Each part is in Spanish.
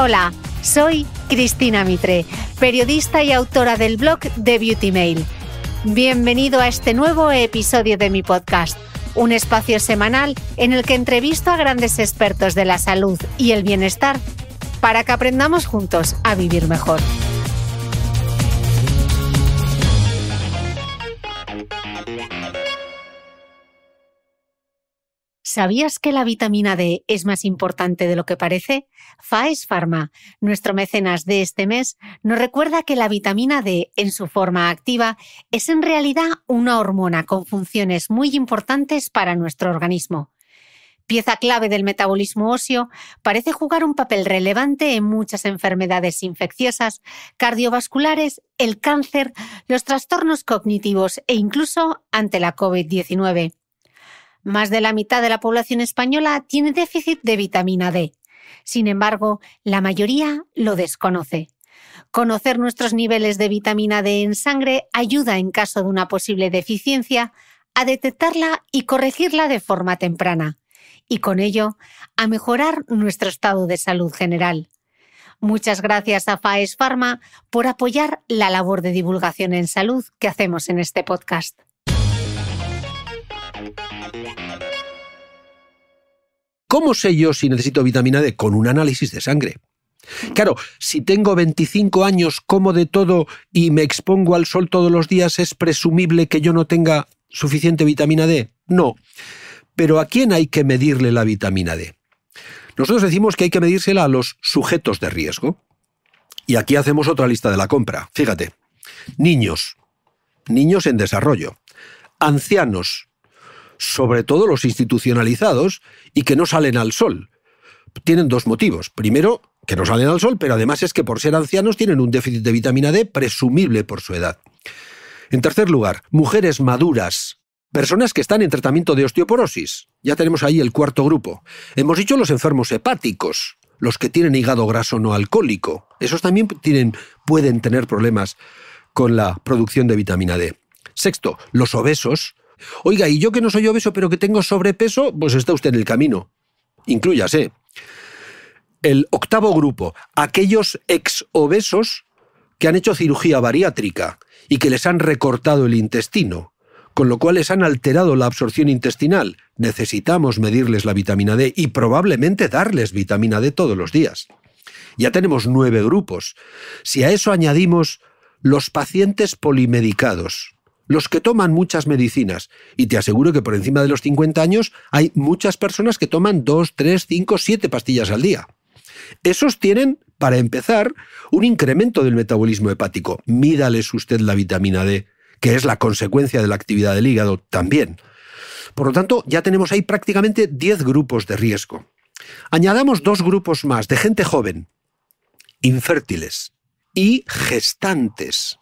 Hola, soy Cristina Mitre, periodista y autora del blog de Beauty Mail. Bienvenido a este nuevo episodio de mi podcast, un espacio semanal en el que entrevisto a grandes expertos de la salud y el bienestar para que aprendamos juntos a vivir mejor. ¿Sabías que la vitamina D es más importante de lo que parece? Faes Pharma, nuestro mecenas de este mes, nos recuerda que la vitamina D en su forma activa es en realidad una hormona con funciones muy importantes para nuestro organismo. Pieza clave del metabolismo óseo, parece jugar un papel relevante en muchas enfermedades infecciosas, cardiovasculares, el cáncer, los trastornos cognitivos e incluso ante la COVID-19. Más de la mitad de la población española tiene déficit de vitamina D. Sin embargo, la mayoría lo desconoce. Conocer nuestros niveles de vitamina D en sangre ayuda en caso de una posible deficiencia a detectarla y corregirla de forma temprana y con ello a mejorar nuestro estado de salud general. Muchas gracias a FAES Pharma por apoyar la labor de divulgación en salud que hacemos en este podcast. ¿Cómo sé yo si necesito vitamina D? Con un análisis de sangre. Claro, si tengo 25 años, como de todo y me expongo al sol todos los días, ¿es presumible que yo no tenga suficiente vitamina D? No. Pero ¿a quién hay que medirle la vitamina D? Nosotros decimos que hay que medírsela a los sujetos de riesgo. Y aquí hacemos otra lista de la compra. Fíjate. Niños. Niños en desarrollo. Ancianos sobre todo los institucionalizados, y que no salen al sol. Tienen dos motivos. Primero, que no salen al sol, pero además es que por ser ancianos tienen un déficit de vitamina D presumible por su edad. En tercer lugar, mujeres maduras, personas que están en tratamiento de osteoporosis. Ya tenemos ahí el cuarto grupo. Hemos dicho los enfermos hepáticos, los que tienen hígado graso no alcohólico. Esos también tienen, pueden tener problemas con la producción de vitamina D. Sexto, los obesos, Oiga, y yo que no soy obeso pero que tengo sobrepeso, pues está usted en el camino. Incluyase. El octavo grupo, aquellos ex obesos que han hecho cirugía bariátrica y que les han recortado el intestino, con lo cual les han alterado la absorción intestinal. Necesitamos medirles la vitamina D y probablemente darles vitamina D todos los días. Ya tenemos nueve grupos. Si a eso añadimos los pacientes polimedicados, los que toman muchas medicinas. Y te aseguro que por encima de los 50 años hay muchas personas que toman 2, 3, 5, 7 pastillas al día. Esos tienen, para empezar, un incremento del metabolismo hepático. Mídales usted la vitamina D, que es la consecuencia de la actividad del hígado también. Por lo tanto, ya tenemos ahí prácticamente 10 grupos de riesgo. Añadamos dos grupos más de gente joven, infértiles y gestantes.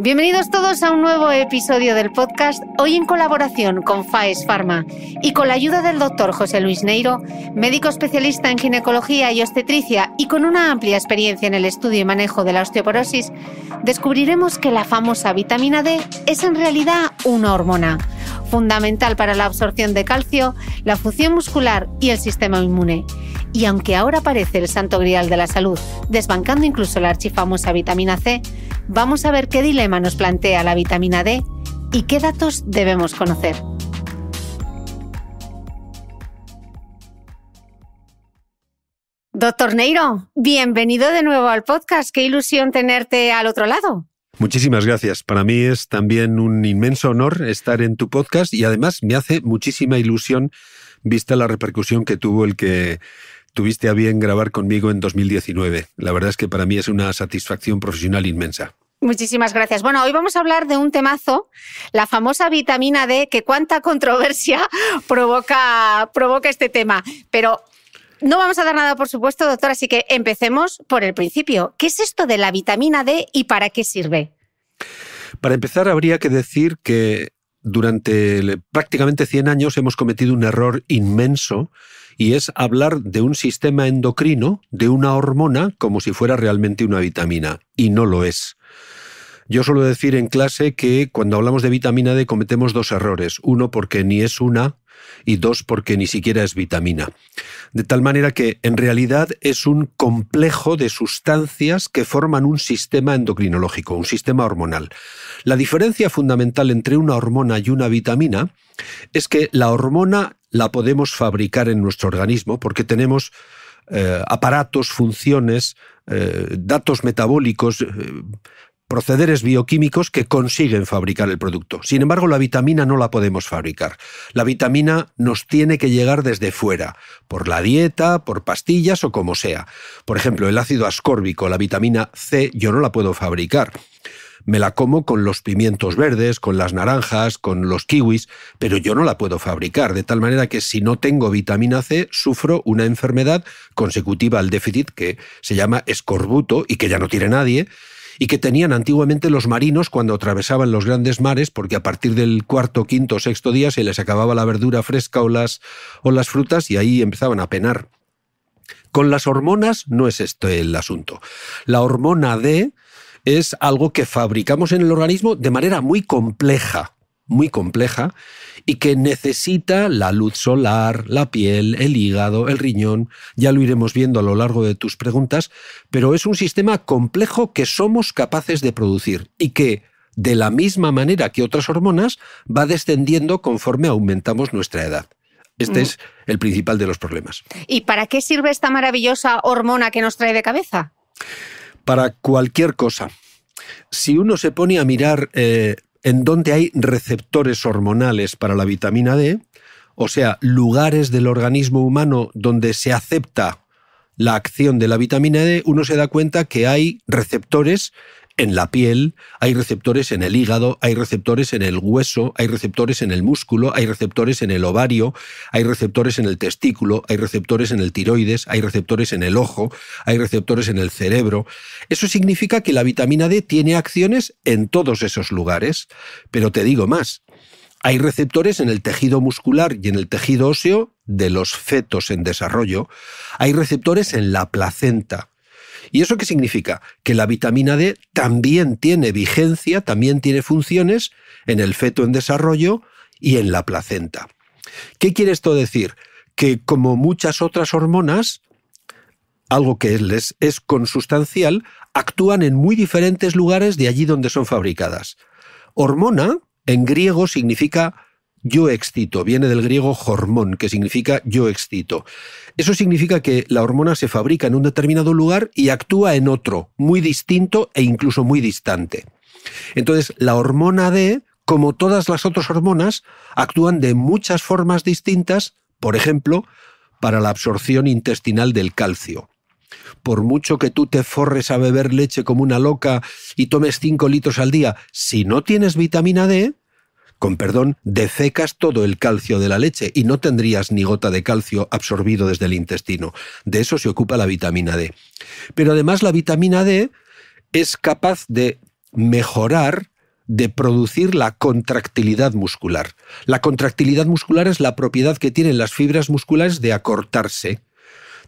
Bienvenidos todos a un nuevo episodio del podcast, hoy en colaboración con FAES Pharma y con la ayuda del doctor José Luis Neiro, médico especialista en ginecología y obstetricia y con una amplia experiencia en el estudio y manejo de la osteoporosis, descubriremos que la famosa vitamina D es en realidad una hormona, fundamental para la absorción de calcio, la función muscular y el sistema inmune. Y aunque ahora parece el santo grial de la salud, desbancando incluso la archifamosa vitamina C, vamos a ver qué dilema nos plantea la vitamina D y qué datos debemos conocer. Doctor Neiro, bienvenido de nuevo al podcast. Qué ilusión tenerte al otro lado. Muchísimas gracias. Para mí es también un inmenso honor estar en tu podcast y además me hace muchísima ilusión vista la repercusión que tuvo el que tuviste a bien grabar conmigo en 2019. La verdad es que para mí es una satisfacción profesional inmensa. Muchísimas gracias. Bueno, hoy vamos a hablar de un temazo, la famosa vitamina D, que cuánta controversia provoca, provoca este tema. Pero no vamos a dar nada, por supuesto, doctor, así que empecemos por el principio. ¿Qué es esto de la vitamina D y para qué sirve? Para empezar, habría que decir que durante prácticamente 100 años hemos cometido un error inmenso y es hablar de un sistema endocrino, de una hormona, como si fuera realmente una vitamina, y no lo es. Yo suelo decir en clase que cuando hablamos de vitamina D cometemos dos errores. Uno porque ni es una y dos porque ni siquiera es vitamina. De tal manera que en realidad es un complejo de sustancias que forman un sistema endocrinológico, un sistema hormonal. La diferencia fundamental entre una hormona y una vitamina es que la hormona la podemos fabricar en nuestro organismo porque tenemos eh, aparatos, funciones, eh, datos metabólicos, eh, procederes bioquímicos que consiguen fabricar el producto. Sin embargo, la vitamina no la podemos fabricar. La vitamina nos tiene que llegar desde fuera, por la dieta, por pastillas o como sea. Por ejemplo, el ácido ascórbico, la vitamina C, yo no la puedo fabricar. Me la como con los pimientos verdes, con las naranjas, con los kiwis, pero yo no la puedo fabricar, de tal manera que si no tengo vitamina C, sufro una enfermedad consecutiva al déficit que se llama escorbuto y que ya no tiene nadie y que tenían antiguamente los marinos cuando atravesaban los grandes mares, porque a partir del cuarto, quinto o sexto día se les acababa la verdura fresca o las, frutas y ahí empezaban a penar. Con las hormonas no es esto el asunto. La hormona D es algo que fabricamos en el organismo de manera muy compleja, muy compleja, y que necesita la luz solar, la piel, el hígado, el riñón, ya lo iremos viendo a lo largo de tus preguntas, pero es un sistema complejo que somos capaces de producir y que, de la misma manera que otras hormonas, va descendiendo conforme aumentamos nuestra edad. Este mm. es el principal de los problemas. ¿Y para qué sirve esta maravillosa hormona que nos trae de cabeza? Para cualquier cosa. Si uno se pone a mirar eh, en donde hay receptores hormonales para la vitamina D, o sea, lugares del organismo humano donde se acepta la acción de la vitamina D, uno se da cuenta que hay receptores en la piel, hay receptores en el hígado, hay receptores en el hueso, hay receptores en el músculo, hay receptores en el ovario, hay receptores en el testículo, hay receptores en el tiroides, hay receptores en el ojo, hay receptores en el cerebro. Eso significa que la vitamina D tiene acciones en todos esos lugares. Pero te digo más, hay receptores en el tejido muscular y en el tejido óseo de los fetos en desarrollo, hay receptores en la placenta ¿Y eso qué significa? Que la vitamina D también tiene vigencia, también tiene funciones en el feto en desarrollo y en la placenta. ¿Qué quiere esto decir? Que como muchas otras hormonas, algo que les es consustancial, actúan en muy diferentes lugares de allí donde son fabricadas. Hormona en griego significa yo excito, viene del griego hormón, que significa yo excito. Eso significa que la hormona se fabrica en un determinado lugar y actúa en otro, muy distinto e incluso muy distante. Entonces, la hormona D, como todas las otras hormonas, actúan de muchas formas distintas, por ejemplo, para la absorción intestinal del calcio. Por mucho que tú te forres a beber leche como una loca y tomes 5 litros al día, si no tienes vitamina D, con perdón, defecas todo el calcio de la leche y no tendrías ni gota de calcio absorbido desde el intestino. De eso se ocupa la vitamina D. Pero además la vitamina D es capaz de mejorar de producir la contractilidad muscular. La contractilidad muscular es la propiedad que tienen las fibras musculares de acortarse,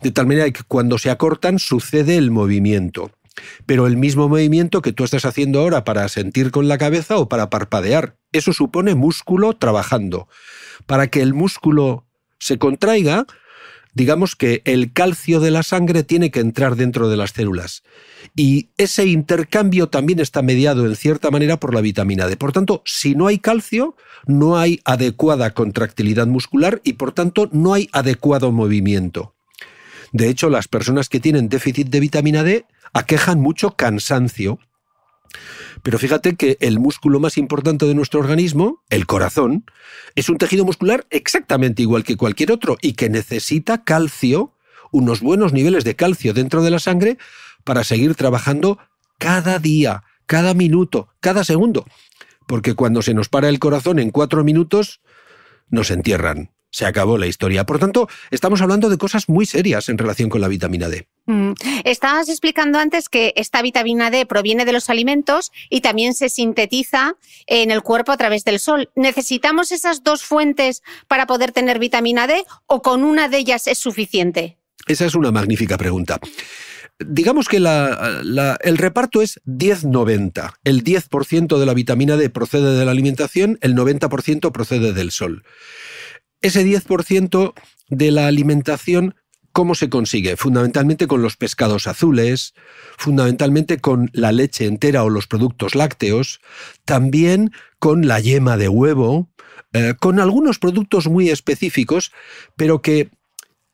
de tal manera que cuando se acortan sucede el movimiento. Pero el mismo movimiento que tú estás haciendo ahora para sentir con la cabeza o para parpadear, eso supone músculo trabajando. Para que el músculo se contraiga, digamos que el calcio de la sangre tiene que entrar dentro de las células. Y ese intercambio también está mediado en cierta manera por la vitamina D. Por tanto, si no hay calcio, no hay adecuada contractilidad muscular y por tanto no hay adecuado movimiento. De hecho, las personas que tienen déficit de vitamina D aquejan mucho cansancio. Pero fíjate que el músculo más importante de nuestro organismo, el corazón, es un tejido muscular exactamente igual que cualquier otro y que necesita calcio, unos buenos niveles de calcio dentro de la sangre para seguir trabajando cada día, cada minuto, cada segundo. Porque cuando se nos para el corazón en cuatro minutos, nos entierran se acabó la historia. Por tanto, estamos hablando de cosas muy serias en relación con la vitamina D. Mm. Estabas explicando antes que esta vitamina D proviene de los alimentos y también se sintetiza en el cuerpo a través del sol. ¿Necesitamos esas dos fuentes para poder tener vitamina D o con una de ellas es suficiente? Esa es una magnífica pregunta. Digamos que el reparto es 10-90. El 10% de la vitamina D procede de la alimentación, el 90% procede del sol. Ese 10% de la alimentación, ¿cómo se consigue? Fundamentalmente con los pescados azules, fundamentalmente con la leche entera o los productos lácteos, también con la yema de huevo, eh, con algunos productos muy específicos, pero que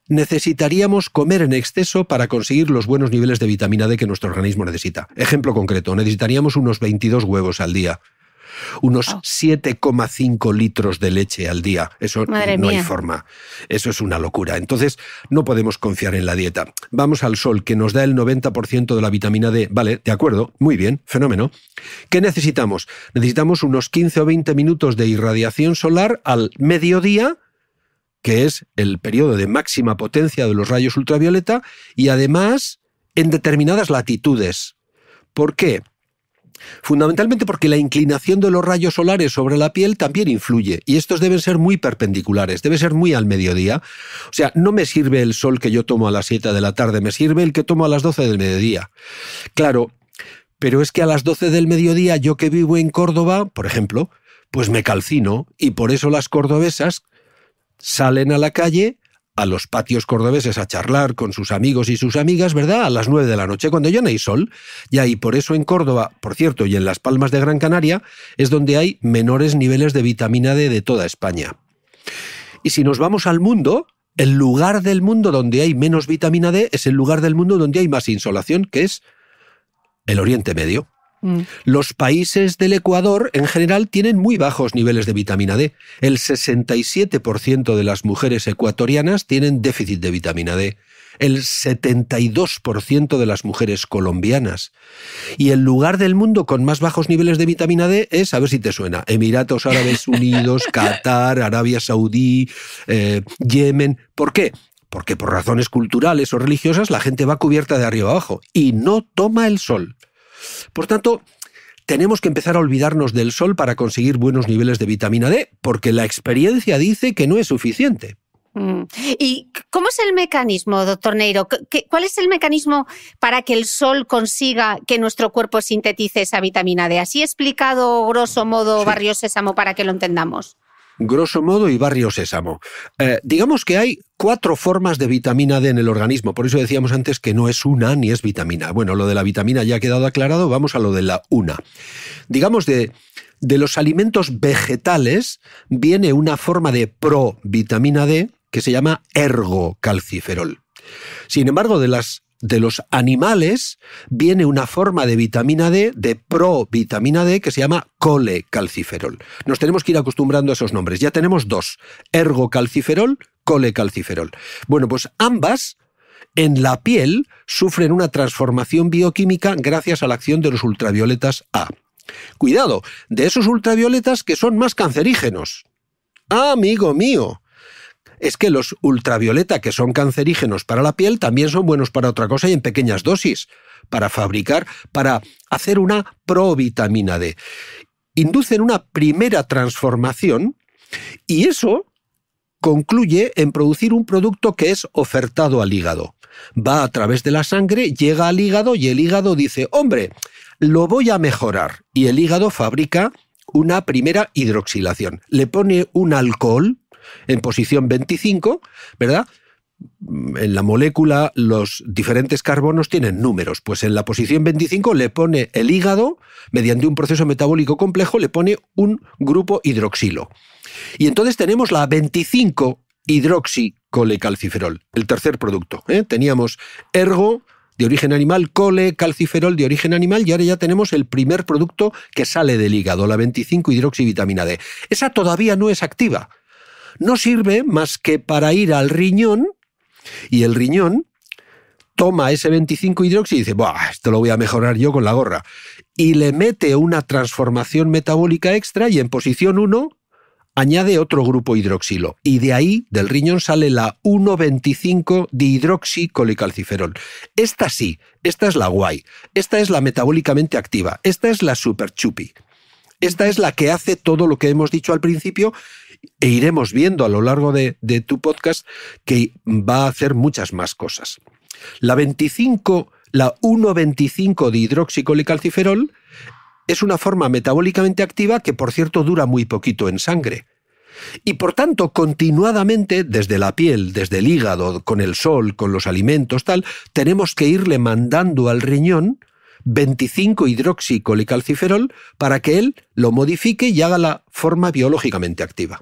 necesitaríamos comer en exceso para conseguir los buenos niveles de vitamina D que nuestro organismo necesita. Ejemplo concreto, necesitaríamos unos 22 huevos al día unos 7,5 litros de leche al día. Eso no hay forma. Eso es una locura. Entonces, no podemos confiar en la dieta. Vamos al sol, que nos da el 90% de la vitamina D. Vale, de acuerdo, muy bien, fenómeno. ¿Qué necesitamos? Necesitamos unos 15 o 20 minutos de irradiación solar al mediodía que es el periodo de máxima potencia de los rayos ultravioleta, y además en determinadas latitudes. ¿Por qué? Fundamentalmente porque la inclinación de los rayos solares sobre la piel también influye, y estos deben ser muy perpendiculares, debe ser muy al mediodía. O sea, no me sirve el sol que yo tomo a las 7 de la tarde, me sirve el que tomo a las 12 del mediodía. Claro, pero es que a las 12 del mediodía yo que vivo en Córdoba, por ejemplo, pues me calcino, y por eso las cordobesas salen a la calle a los patios cordobeses a charlar con sus amigos y sus amigas, ¿verdad? A las 9 de la noche, cuando ya no hay sol. Ya, y por eso en Córdoba, por cierto, y en Las Palmas de Gran Canaria, es donde hay menores niveles de vitamina D de toda España. Y si nos vamos al mundo, el lugar del mundo donde hay menos vitamina D es el lugar del mundo donde hay más insolación, que es el Oriente Medio. Mm. Los países del Ecuador en general tienen muy bajos niveles de vitamina D. El 67% de las mujeres ecuatorianas tienen déficit de vitamina D el 72% de las mujeres colombianas. Y el lugar del mundo con más bajos niveles de vitamina D es, a ver si te suena, Emiratos Árabes Unidos, Qatar, Arabia Saudí, eh, Yemen. ¿Por qué? Porque por razones culturales o religiosas la gente va cubierta de arriba abajo y no toma el sol. Por tanto, tenemos que empezar a olvidarnos del sol para conseguir buenos niveles de vitamina D, porque la experiencia dice que no es suficiente. Mm. ¿Y cómo es el mecanismo, doctor Neiro? ¿Cuál es el mecanismo para que el sol consiga que nuestro cuerpo sintetice esa vitamina D? Así explicado, grosso modo, Barrio Sésamo, para que lo entendamos grosso modo, y barrio sésamo. Eh, digamos que hay cuatro formas de vitamina D en el organismo, por eso decíamos antes que no es una ni es vitamina. Bueno, lo de la vitamina ya ha quedado aclarado, vamos a lo de la una. Digamos de... De los alimentos vegetales viene una forma de provitamina D que se llama ergocalciferol. Sin embargo, de las de los animales viene una forma de vitamina D, de provitamina D, que se llama colecalciferol. Nos tenemos que ir acostumbrando a esos nombres. Ya tenemos dos, ergocalciferol, colecalciferol. Bueno, pues ambas en la piel sufren una transformación bioquímica gracias a la acción de los ultravioletas A. Cuidado, de esos ultravioletas que son más cancerígenos. Ah, amigo mío, es que los ultravioleta, que son cancerígenos para la piel, también son buenos para otra cosa y en pequeñas dosis, para fabricar, para hacer una provitamina D. Inducen una primera transformación y eso concluye en producir un producto que es ofertado al hígado. Va a través de la sangre, llega al hígado y el hígado dice, hombre, lo voy a mejorar. Y el hígado fabrica una primera hidroxilación. Le pone un alcohol en posición 25, ¿verdad? En la molécula los diferentes carbonos tienen números, pues en la posición 25 le pone el hígado, mediante un proceso metabólico complejo, le pone un grupo hidroxilo. Y entonces tenemos la 25 hidroxicolecalciferol, el tercer producto. ¿eh? Teníamos ergo, de origen animal, colecalciferol de origen animal y ahora ya tenemos el primer producto que sale del hígado, la 25 hidroxivitamina D. Esa todavía no es activa no sirve más que para ir al riñón y el riñón toma ese 25 hidroxilo y dice, Buah, esto lo voy a mejorar yo con la gorra. Y le mete una transformación metabólica extra y en posición 1 añade otro grupo hidroxilo. Y de ahí, del riñón, sale la 1,25 dihidroxicolicalciferol. Esta sí, esta es la guay, esta es la metabólicamente activa, esta es la super chupi. Esta es la que hace todo lo que hemos dicho al principio e iremos viendo a lo largo de, tu podcast que va a hacer muchas más cosas. La 25, la 1,25 de hidroxicolicalciferol es una forma metabólicamente activa que, por cierto, dura muy poquito en sangre. Y por tanto, continuadamente, desde la piel, desde el hígado, con el sol, con los alimentos, tal, tenemos que irle mandando al riñón 25 hidroxicolicalciferol para que él lo modifique y haga la forma biológicamente activa.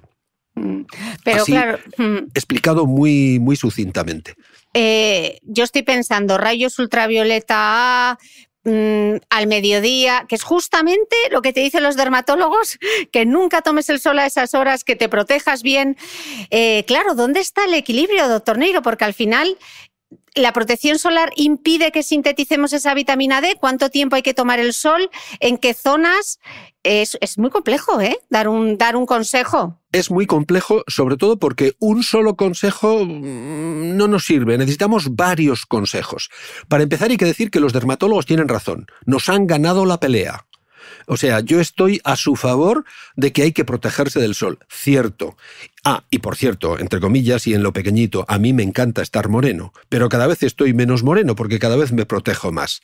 Mm. Pero claro. Mm. Explicado muy, muy sucintamente. Eh, yo estoy pensando, rayos ultravioleta mm, al mediodía, que es justamente lo que te dicen los dermatólogos, que nunca tomes el sol a esas horas, que te protejas bien. Eh, claro, ¿dónde está el equilibrio, doctor Negro? Porque al final ¿La protección solar impide que sinteticemos esa vitamina D? ¿Cuánto tiempo hay que tomar el sol? ¿En qué zonas? Es, muy complejo, ¿eh? Dar un, dar un consejo es muy complejo, sobre todo porque un solo consejo mm, no nos sirve. Necesitamos varios consejos. Para empezar, hay que decir que los dermatólogos tienen razón. Nos han ganado la pelea. O sea, yo estoy a su favor de que hay que protegerse del sol, cierto. Ah, y por cierto, entre comillas y en lo pequeñito, a mí me encanta estar moreno, pero cada vez estoy menos moreno porque cada vez me protejo más.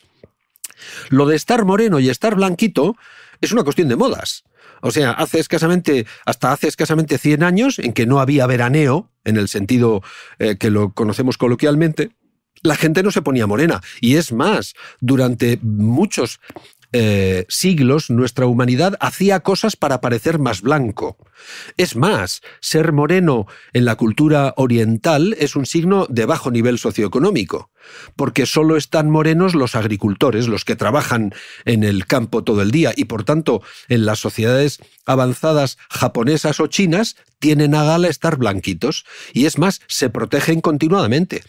Lo de estar moreno y estar blanquito es una cuestión de modas. O sea, hace escasamente, hasta hace escasamente 100 años, en que no había veraneo, en el sentido eh, que lo conocemos coloquialmente, la gente no se ponía morena. Y es más, durante muchos eh, siglos nuestra humanidad hacía cosas para parecer más blanco. Es más, ser moreno en la cultura oriental es un signo de bajo nivel socioeconómico porque solo están morenos los agricultores, los que trabajan en el campo todo el día, y por tanto en las sociedades avanzadas japonesas o chinas tienen a gala estar blanquitos, y es más, se protegen continuadamente.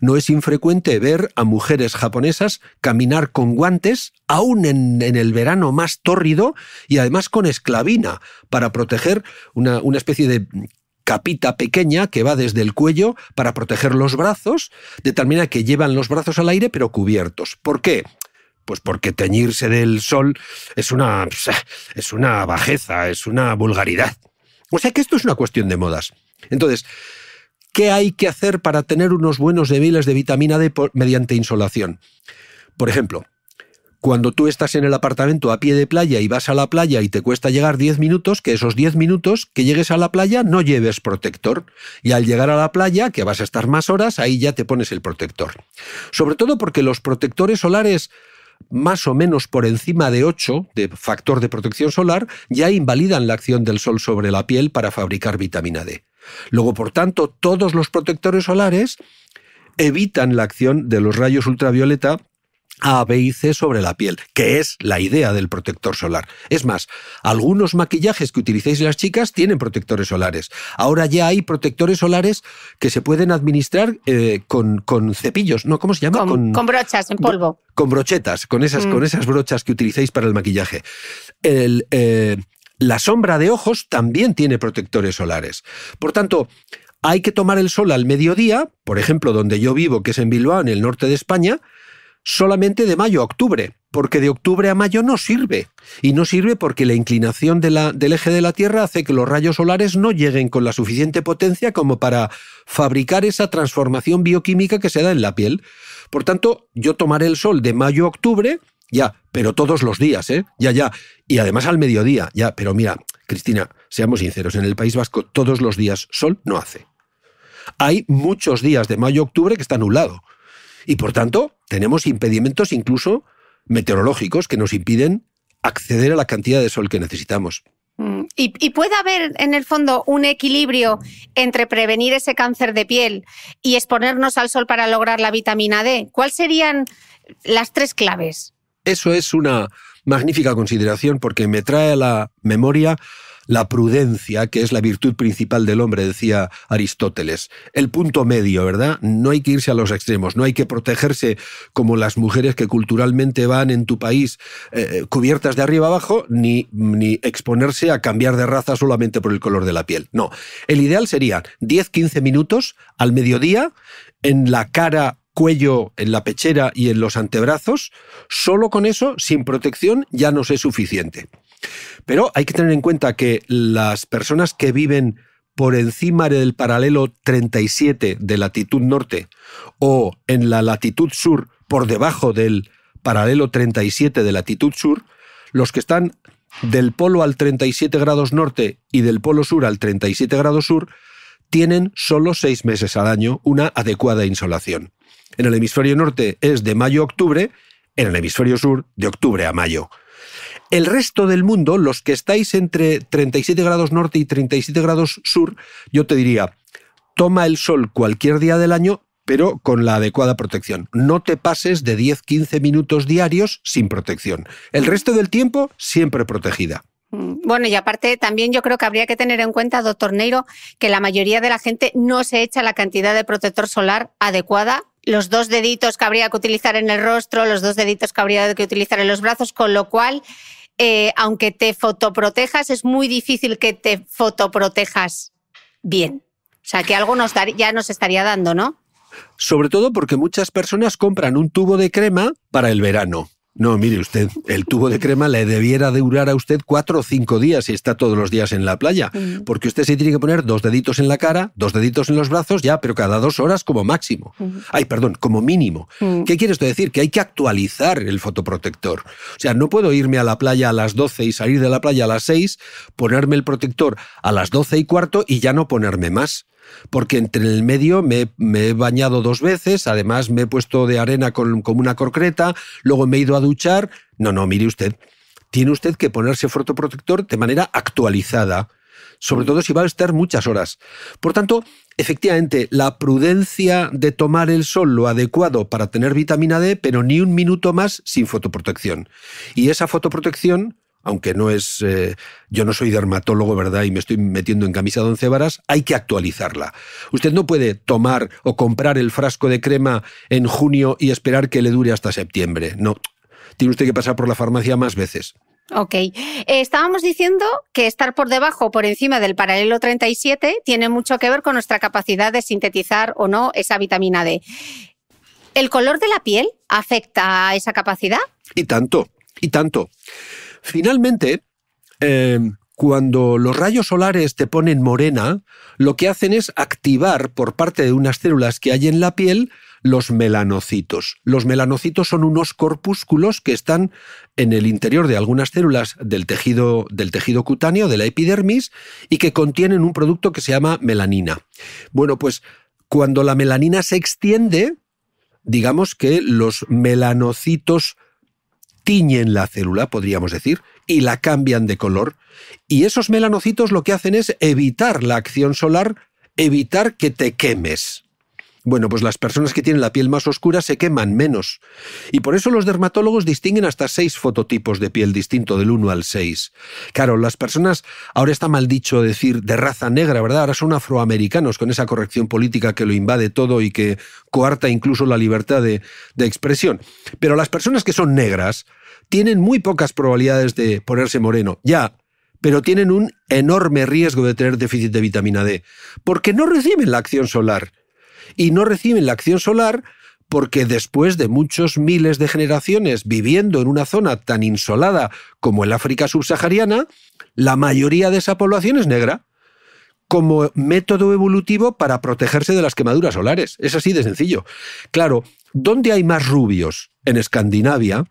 No es infrecuente ver a mujeres japonesas caminar con guantes, aún en, el verano más tórrido, y además con esclavina, para proteger una especie de capita pequeña que va desde el cuello para proteger los brazos, de tal manera que llevan los brazos al aire pero cubiertos. ¿Por qué? Pues porque teñirse del sol es una, pues, es una bajeza, es una vulgaridad. O sea que esto es una cuestión de modas. Entonces, ¿qué hay que hacer para tener unos buenos niveles de vitamina D mediante insolación? Por ejemplo, cuando tú estás en el apartamento a pie de playa y vas a la playa y te cuesta llegar 10 minutos, que esos 10 minutos que llegues a la playa no lleves protector. Y al llegar a la playa, que vas a estar más horas, ahí ya te pones el protector. Sobre todo porque los protectores solares más o menos por encima de 8 de factor de protección solar ya invalidan la acción del sol sobre la piel para fabricar vitamina D. Luego, por tanto, todos los protectores solares evitan la acción de los rayos ultravioleta a, B y C sobre la piel, que es la idea del protector solar. Es más, algunos maquillajes que utilicéis las chicas tienen protectores solares. Ahora ya hay protectores solares que se pueden administrar eh, con, cepillos, ¿no? ¿Cómo se llama? Con, brochas en polvo. Con brochetas, con esas, con mm. esas brochas que utilicéis para el maquillaje. Eh, la sombra de ojos también tiene protectores solares. Por tanto, hay que tomar el sol al mediodía, por ejemplo, donde yo vivo, que es en Bilbao, en el norte de España, solamente de mayo a octubre, porque de octubre a mayo no sirve. Y no sirve porque la inclinación del eje de la Tierra hace que los rayos solares no lleguen con la suficiente potencia como para fabricar esa transformación bioquímica que se da en la piel. Por tanto, yo tomaré el sol de mayo a octubre, ya, pero todos los días, ¿eh? Ya, ya. Y además al mediodía, ya. Pero mira, Cristina, seamos sinceros, en el País Vasco todos los días sol no hace. Hay muchos días de mayo a octubre que está anulado. Y por tanto, tenemos impedimentos incluso meteorológicos que nos impiden acceder a la cantidad de sol que necesitamos. Mm, y, puede haber, en el fondo, un equilibrio entre prevenir ese cáncer de piel y exponernos al sol para lograr la vitamina D. ¿Cuáles serían las tres claves? Eso es una magnífica consideración porque me trae a la memoria la prudencia, que es la virtud principal del hombre, decía Aristóteles. El punto medio, ¿verdad? No hay que irse a los extremos, no hay que protegerse como las mujeres que culturalmente van en tu país eh, eh, cubiertas de arriba abajo, ni, ni exponerse a cambiar de raza solamente por el color de la piel. No, el ideal sería 10-15 minutos al mediodía en la cara cuello, en la pechera y en los antebrazos, solo con eso, sin protección, ya no es suficiente. Pero hay que tener en cuenta que las personas que viven por encima del paralelo 37 de latitud norte o en la latitud sur por debajo del paralelo 37 de latitud sur, los que están del polo al 37 grados norte y del polo sur al 37 grados sur, tienen solo seis meses al año una adecuada insolación. En el hemisferio norte es de mayo a octubre, en el hemisferio sur de octubre a mayo. El resto del mundo, los que estáis entre 37 grados norte y 37 grados sur, yo te diría, toma el sol cualquier día del año, pero con la adecuada protección. No te pases de 10-15 minutos diarios sin protección. El resto del tiempo, siempre protegida. Mm, bueno, y aparte también yo creo que habría que tener en cuenta, doctor Neiro, que la mayoría de la gente no se echa la cantidad de protector solar adecuada los dos deditos que habría que utilizar en el rostro, los dos deditos que habría que utilizar en los brazos, con lo cual eh, aunque te fotoprotejas, es muy difícil que te fotoprotejas bien. O sea, que algo ya nos estaría dando, ¿no? Sobre todo porque muchas personas compran un tubo de crema para el verano. No, mire usted, el tubo de crema le debiera durar a usted cuatro o cinco días si está todos los días en la playa, porque usted se tiene que poner dos deditos en la cara, dos deditos en los brazos, ya, pero cada dos horas como máximo. Ay, perdón, como mínimo. ¿Qué quiere esto decir? Que hay que actualizar el fotoprotector. O sea, no puedo irme a la playa a las 12 y salir de la playa a las 6, ponerme el protector a las doce y cuarto y ya no ponerme más porque entre el medio me, he bañado dos veces, además me he puesto de arena con, una corcreta, luego me he ido a duchar. No, no, mire usted, tiene usted que ponerse fotoprotector de manera actualizada, sobre todo si va a estar muchas horas. Por tanto, efectivamente, la prudencia de tomar el sol lo adecuado para tener vitamina D, pero ni un minuto más sin fotoprotección. Y esa fotoprotección aunque no es, eh, yo no soy dermatólogo, ¿verdad? Y me estoy metiendo en camisa de once varas, hay que actualizarla. Usted no puede tomar o comprar el frasco de crema en junio y esperar que le dure hasta septiembre. No, tiene usted que pasar por la farmacia más veces. Ok. Eh, estábamos diciendo que estar por debajo o por encima del paralelo 37 tiene mucho que ver con nuestra capacidad de sintetizar o no esa vitamina D. ¿El color de la piel afecta a esa capacidad? Y tanto, y tanto. Finalmente, em, cuando los rayos solares te ponen morena, lo que hacen es activar por parte de unas células que hay en la piel los melanocitos. Los melanocitos son unos corpúsculos que están en el interior de algunas células del tejido, del tejido cutáneo, de la epidermis, y que contienen un producto que se llama melanina. Bueno, pues cuando la melanina se extiende, digamos que los melanocitos tiñen la célula, podríamos decir, y la cambian de color. Y esos melanocitos lo que hacen es evitar la acción solar, evitar que te quemes. Bueno, pues las personas que tienen la piel más oscura se queman menos. Y por eso los dermatólogos distinguen hasta seis fototipos de piel distinto del 1 al 6. Claro, las personas, ahora está mal dicho decir de raza negra, ¿verdad? Ahora son afroamericanos con esa corrección política que lo invade todo y que coarta incluso la libertad de, de expresión. Pero las personas que son negras, tienen muy pocas probabilidades de ponerse moreno, ya, pero tienen un enorme riesgo de tener déficit de vitamina D, porque no reciben la acción solar. Y no reciben la acción solar porque después de muchos miles de generaciones viviendo en una zona tan insolada como el África subsahariana, la mayoría de esa población es negra, como método evolutivo para protegerse de las quemaduras solares. Es así de sencillo. Claro, ¿dónde hay más rubios? En Escandinavia,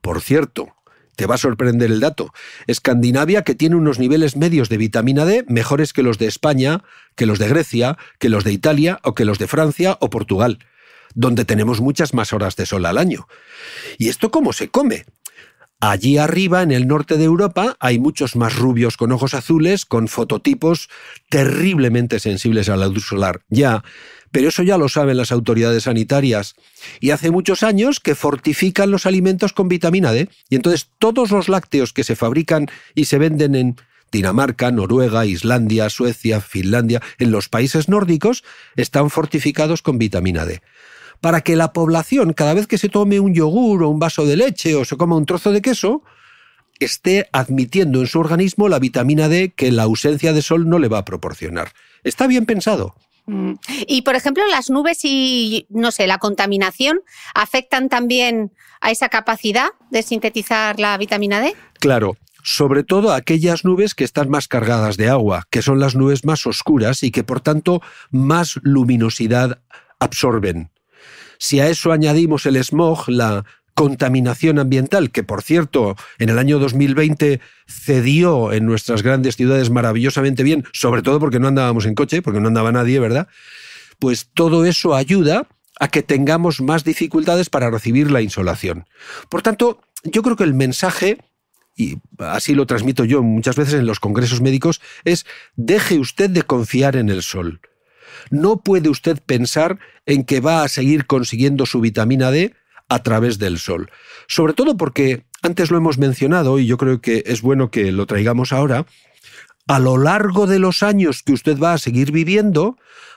por cierto, te va a sorprender el dato. Escandinavia que tiene unos niveles medios de vitamina D mejores que los de España, que los de Grecia, que los de Italia o que los de Francia o Portugal, donde tenemos muchas más horas de sol al año. ¿Y esto cómo se come? Allí arriba, en el norte de Europa, hay muchos más rubios con ojos azules, con fototipos terriblemente sensibles a la luz solar. Ya pero eso ya lo saben las autoridades sanitarias. Y hace muchos años que fortifican los alimentos con vitamina D. Y entonces todos los lácteos que se fabrican y se venden en Dinamarca, Noruega, Islandia, Suecia, Finlandia, en los países nórdicos, están fortificados con vitamina D. Para que la población, cada vez que se tome un yogur o un vaso de leche o se coma un trozo de queso, esté admitiendo en su organismo la vitamina D que la ausencia de sol no le va a proporcionar. Está bien pensado. Mm. Y por ejemplo, las nubes y, no sé, la contaminación afectan también a esa capacidad de sintetizar la vitamina D. Claro, sobre todo aquellas nubes que están más cargadas de agua, que son las nubes más oscuras y que por tanto más luminosidad absorben. Si a eso añadimos el smog, la contaminación ambiental, que por cierto en el año 2020 cedió en nuestras grandes ciudades maravillosamente bien, sobre todo porque no andábamos en coche, porque no andaba nadie, ¿verdad? Pues todo eso ayuda a que tengamos más dificultades para recibir la insolación. Por tanto, yo creo que el mensaje, y así lo transmito yo muchas veces en los congresos médicos, es deje usted de confiar en el sol. No puede usted pensar en que va a seguir consiguiendo su vitamina D a través del sol. Sobre todo porque, antes lo hemos mencionado y yo creo que es bueno que lo traigamos ahora, a lo largo de los años que usted va a seguir viviendo,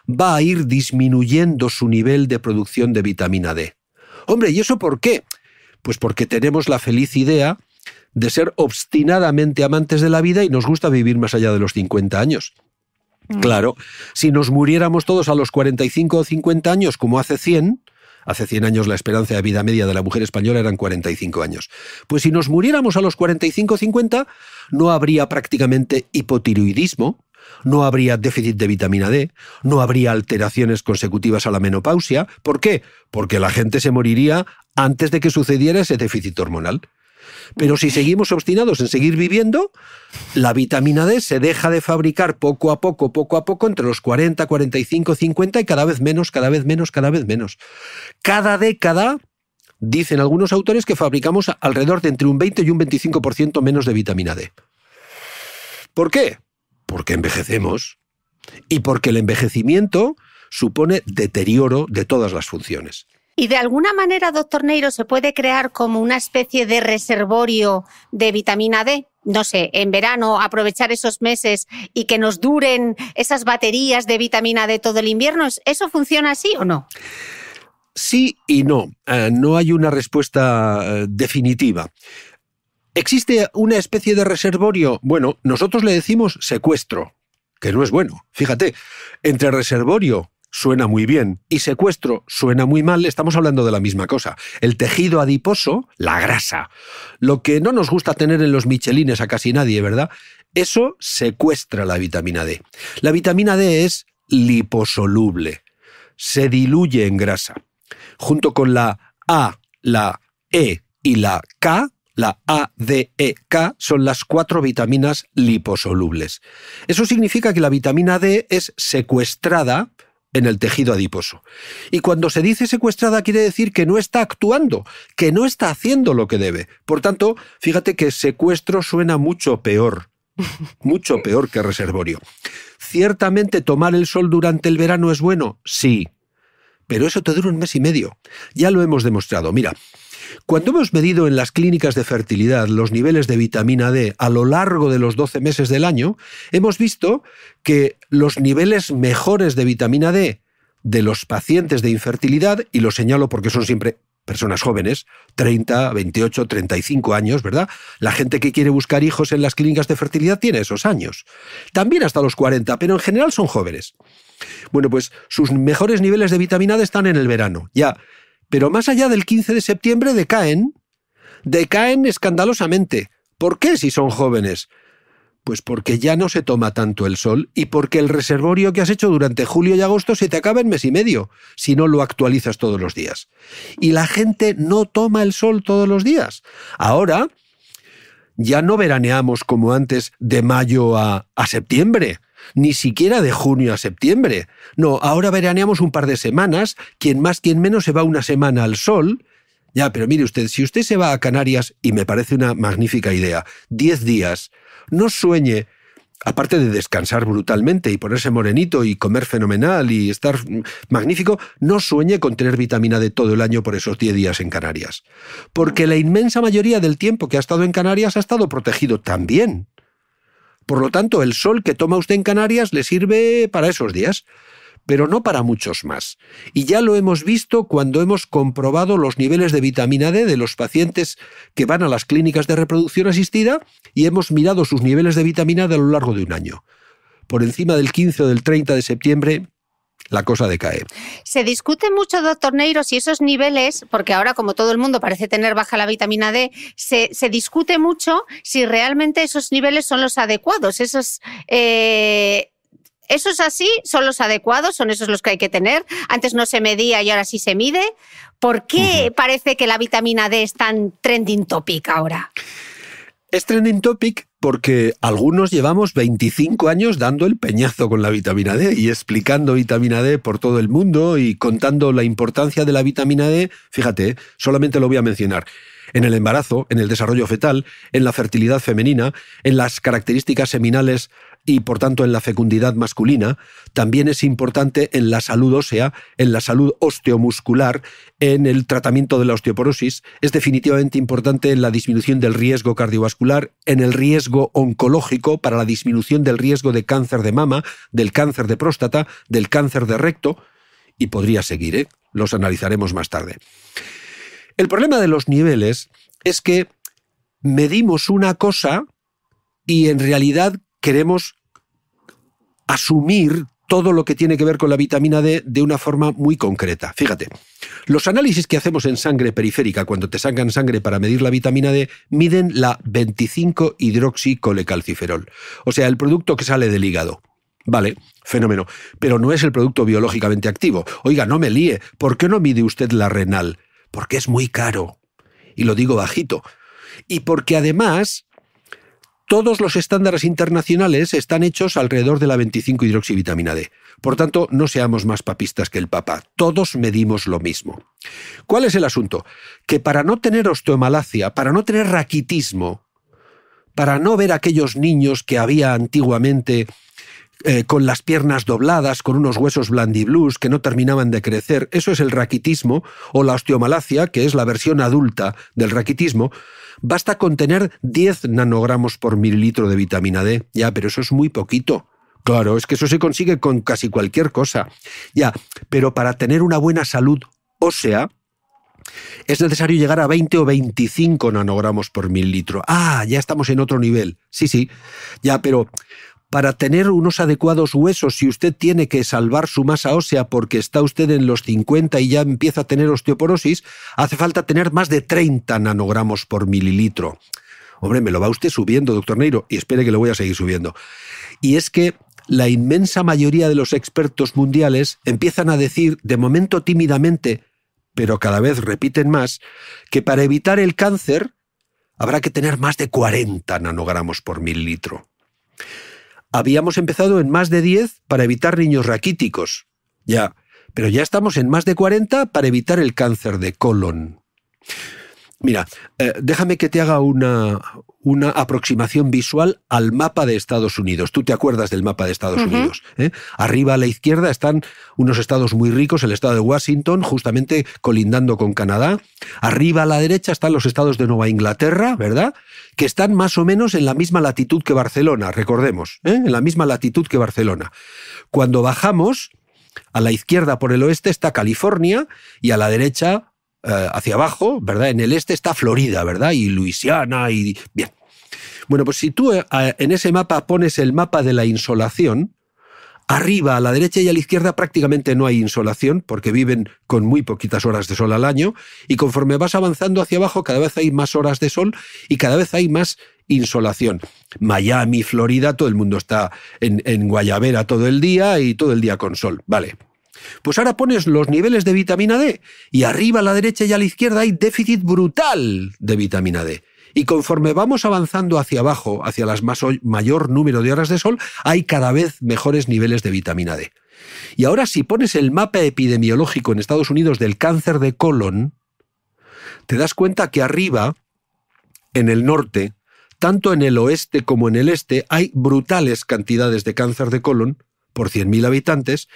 va a ir disminuyendo su nivel de producción de vitamina D. Hombre, ¿y eso por qué? Pues porque tenemos la feliz idea de ser obstinadamente amantes de la vida y nos gusta vivir más allá de los 50 años. Mm. Claro, si nos muriéramos todos a los 45 o 50 años, como hace 100, Hace 100 años la esperanza de vida media de la mujer española eran 45 años. Pues si nos muriéramos a los 45-50, no habría prácticamente hipotiroidismo, no habría déficit de vitamina D, no habría alteraciones consecutivas a la menopausia. ¿Por qué? Porque la gente se moriría antes de que sucediera ese déficit hormonal. Pero si seguimos obstinados en seguir viviendo, la vitamina D se deja de fabricar poco a poco, poco a poco, entre los 40, 45, 50 y cada vez menos, cada vez menos, cada vez menos. Cada década, dicen algunos autores, que fabricamos alrededor de entre un 20 y un 25% menos de vitamina D. ¿Por qué? Porque envejecemos y porque el envejecimiento supone deterioro de todas las funciones. ¿Y de alguna manera, doctor Neiro, se puede crear como una especie de reservorio de vitamina D? No sé, en verano aprovechar esos meses y que nos duren esas baterías de vitamina D todo el invierno. ¿Eso funciona así o no? Sí y no. Ah, no hay una respuesta eh, definitiva. ¿Existe una especie de reservorio? Bueno, nosotros le decimos secuestro, que no es bueno. Fíjate, entre reservorio suena muy bien y secuestro suena muy mal, estamos hablando de la misma cosa. El tejido adiposo, la grasa, lo que no nos gusta tener en los michelines a casi nadie, ¿verdad? Eso secuestra la vitamina D. La vitamina D es liposoluble, se diluye en grasa. Junto con la A, la E y la K, la A, D, E, K son las cuatro vitaminas liposolubles. Eso significa que la vitamina D es secuestrada en el tejido adiposo. Y cuando se dice secuestrada quiere decir que no está actuando, que no está haciendo lo que debe. Por tanto, fíjate que secuestro suena mucho peor, mucho peor que reservorio. Ciertamente tomar el sol durante el verano es bueno, sí, pero eso te dura un mes y medio. Ya lo hemos demostrado. Mira, cuando hemos medido en las clínicas de fertilidad los niveles de vitamina D a lo largo de los 12 meses del año, hemos visto que los niveles mejores de vitamina D de los pacientes de infertilidad, y lo señalo porque son siempre personas jóvenes, 30, 28, 35 años, ¿verdad? La gente que quiere buscar hijos en las clínicas de fertilidad tiene esos años. También hasta los 40, pero en general son jóvenes. Bueno, pues sus mejores niveles de vitamina D están en el verano. Ya pero más allá del 15 de septiembre decaen, decaen escandalosamente. ¿Por qué si son jóvenes? Pues porque ya no se toma tanto el sol y porque el reservorio que has hecho durante julio y agosto se te acaba en mes y medio, si no lo actualizas todos los días. Y la gente no toma el sol todos los días. Ahora ya no veraneamos como antes de mayo a, a septiembre ni siquiera de junio a septiembre. No, ahora veraneamos un par de semanas, quien más, quien menos se va una semana al sol. Ya, pero mire usted, si usted se va a Canarias, y me parece una magnífica idea, 10 días, no sueñe, aparte de descansar brutalmente y ponerse morenito y comer fenomenal y estar magnífico, no sueñe con tener vitamina D todo el año por esos 10 días en Canarias. Porque la inmensa mayoría del tiempo que ha estado en Canarias ha estado protegido también. Por lo tanto, el sol que toma usted en Canarias le sirve para esos días, pero no para muchos más. Y ya lo hemos visto cuando hemos comprobado los niveles de vitamina D de los pacientes que van a las clínicas de reproducción asistida y hemos mirado sus niveles de vitamina D a lo largo de un año. Por encima del 15 o del 30 de septiembre la cosa decae. Se discute mucho, doctor Neiro, si esos niveles, porque ahora como todo el mundo parece tener baja la vitamina D, se, discute mucho si realmente esos niveles son los adecuados, esos... Eh, ¿Esos así son los adecuados? ¿Son esos los que hay que tener? Antes no se medía y ahora sí se mide. ¿Por qué parece que la vitamina D es tan trending topic ahora? Es trending topic porque algunos llevamos 25 años dando el peñazo con la vitamina D y explicando vitamina D por todo el mundo y contando la importancia de la vitamina D. Fíjate, ¿eh? solamente lo voy a mencionar. En el embarazo, en el desarrollo fetal, en la fertilidad femenina, en las características seminales y por tanto en la fecundidad masculina, también es importante en la salud ósea, en la salud osteomuscular, en el tratamiento de la osteoporosis, es definitivamente importante en la disminución del riesgo cardiovascular, en el riesgo oncológico para la disminución del riesgo de cáncer de mama, del cáncer de próstata, del cáncer de recto, y podría seguir, ¿eh? los analizaremos más tarde. El problema de los niveles es que medimos una cosa y en realidad queremos asumir todo lo que tiene que ver con la vitamina D de una forma muy concreta. Fíjate, los análisis que hacemos en sangre periférica cuando te sacan sangre para medir la vitamina D miden la 25-hidroxicolecalciferol, o sea, el producto que sale del hígado. Vale, fenómeno, pero no es el producto biológicamente activo. Oiga, no me líe, ¿por qué no mide usted la renal? Porque es muy caro. Y lo digo bajito. Y porque además todos los estándares internacionales están hechos alrededor de la 25-hidroxivitamina D. Por tanto, no seamos más papistas que el Papa. Todos medimos lo mismo. ¿Cuál es el asunto? Que para no tener osteomalacia, para no tener raquitismo, para no ver aquellos niños que había antiguamente eh, con las piernas dobladas, con unos huesos blandiblus que no terminaban de crecer. Eso es el raquitismo o la osteomalacia, que es la versión adulta del raquitismo. Basta con tener 10 nanogramos por mililitro de vitamina D. Ya, pero eso es muy poquito. Claro, es que eso se consigue con casi cualquier cosa. Ya, pero para tener una buena salud ósea, es necesario llegar a 20 o 25 nanogramos por mililitro. Ah, ya estamos en otro nivel. Sí, sí. Ya, pero para tener unos adecuados huesos, si usted tiene que salvar su masa ósea porque está usted en los 50 y ya empieza a tener osteoporosis, hace falta tener más de 30 nanogramos por mililitro. Hombre, me lo va usted subiendo, doctor Neiro, y espere que lo voy a seguir subiendo. Y es que la inmensa mayoría de los expertos mundiales empiezan a decir, de momento tímidamente, pero cada vez repiten más, que para evitar el cáncer habrá que tener más de 40 nanogramos por mililitro. Habíamos empezado en más de 10 para evitar niños raquíticos. Ya, pero ya estamos en más de 40 para evitar el cáncer de colon. Mira, eh, déjame que te haga una, una, aproximación visual al mapa de Estados Unidos. Tú te acuerdas del mapa de Estados Unidos. ¿eh? Arriba a la izquierda están unos estados muy ricos, el estado de Washington, justamente colindando con Canadá. Arriba a la derecha están los estados de Nueva Inglaterra, ¿verdad? que están más o menos en la misma latitud que Barcelona, recordemos, ¿eh? en la misma latitud que Barcelona. Cuando bajamos, a la izquierda por el oeste está California y a la derecha, eh, hacia abajo, ¿verdad? En el este está Florida, ¿verdad? Y Luisiana y... Bien. Bueno, pues si tú eh, en ese mapa pones el mapa de la insolación, Arriba, a la derecha y a la izquierda prácticamente no hay insolación porque viven con muy poquitas horas de sol al año y conforme vas avanzando hacia abajo cada vez hay más horas de sol y cada vez hay más insolación. Miami, Florida, todo el mundo está en, en Guayabera todo el día y todo el día con sol. Vale. Pues ahora pones los niveles de vitamina D y arriba a la derecha y a la izquierda hay déficit brutal de vitamina D. Y conforme vamos avanzando hacia abajo, hacia las más mayor número de horas de sol, hay cada vez mejores niveles de vitamina D. Y ahora si pones el mapa epidemiológico en Estados Unidos del cáncer de colon, te das cuenta que arriba, en el norte, tanto en el oeste como en el este, hay brutales cantidades de cáncer de colon por 100.000 habitantes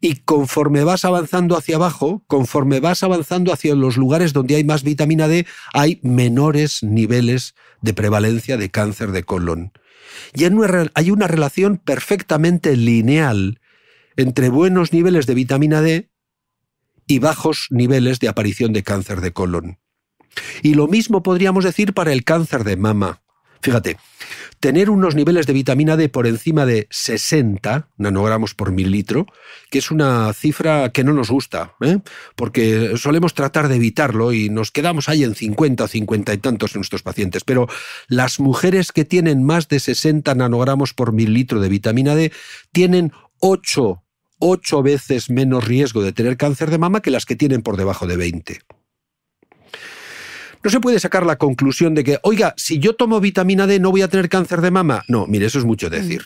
y conforme vas avanzando hacia abajo, conforme vas avanzando hacia los lugares donde hay más vitamina D, hay menores niveles de prevalencia de cáncer de colon. Y hay una relación perfectamente lineal entre buenos niveles de vitamina D y bajos niveles de aparición de cáncer de colon. Y lo mismo podríamos decir para el cáncer de mama. Fíjate, tener unos niveles de vitamina D por encima de 60 nanogramos por mililitro, que es una cifra que no nos gusta, ¿eh? porque solemos tratar de evitarlo y nos quedamos ahí en 50 o 50 y tantos en nuestros pacientes. Pero las mujeres que tienen más de 60 nanogramos por mililitro de vitamina D tienen 8 ocho veces menos riesgo de tener cáncer de mama que las que tienen por debajo de 20. No se puede sacar la conclusión de que, oiga, si yo tomo vitamina D no voy a tener cáncer de mama. No, mire, eso es mucho mm. decir.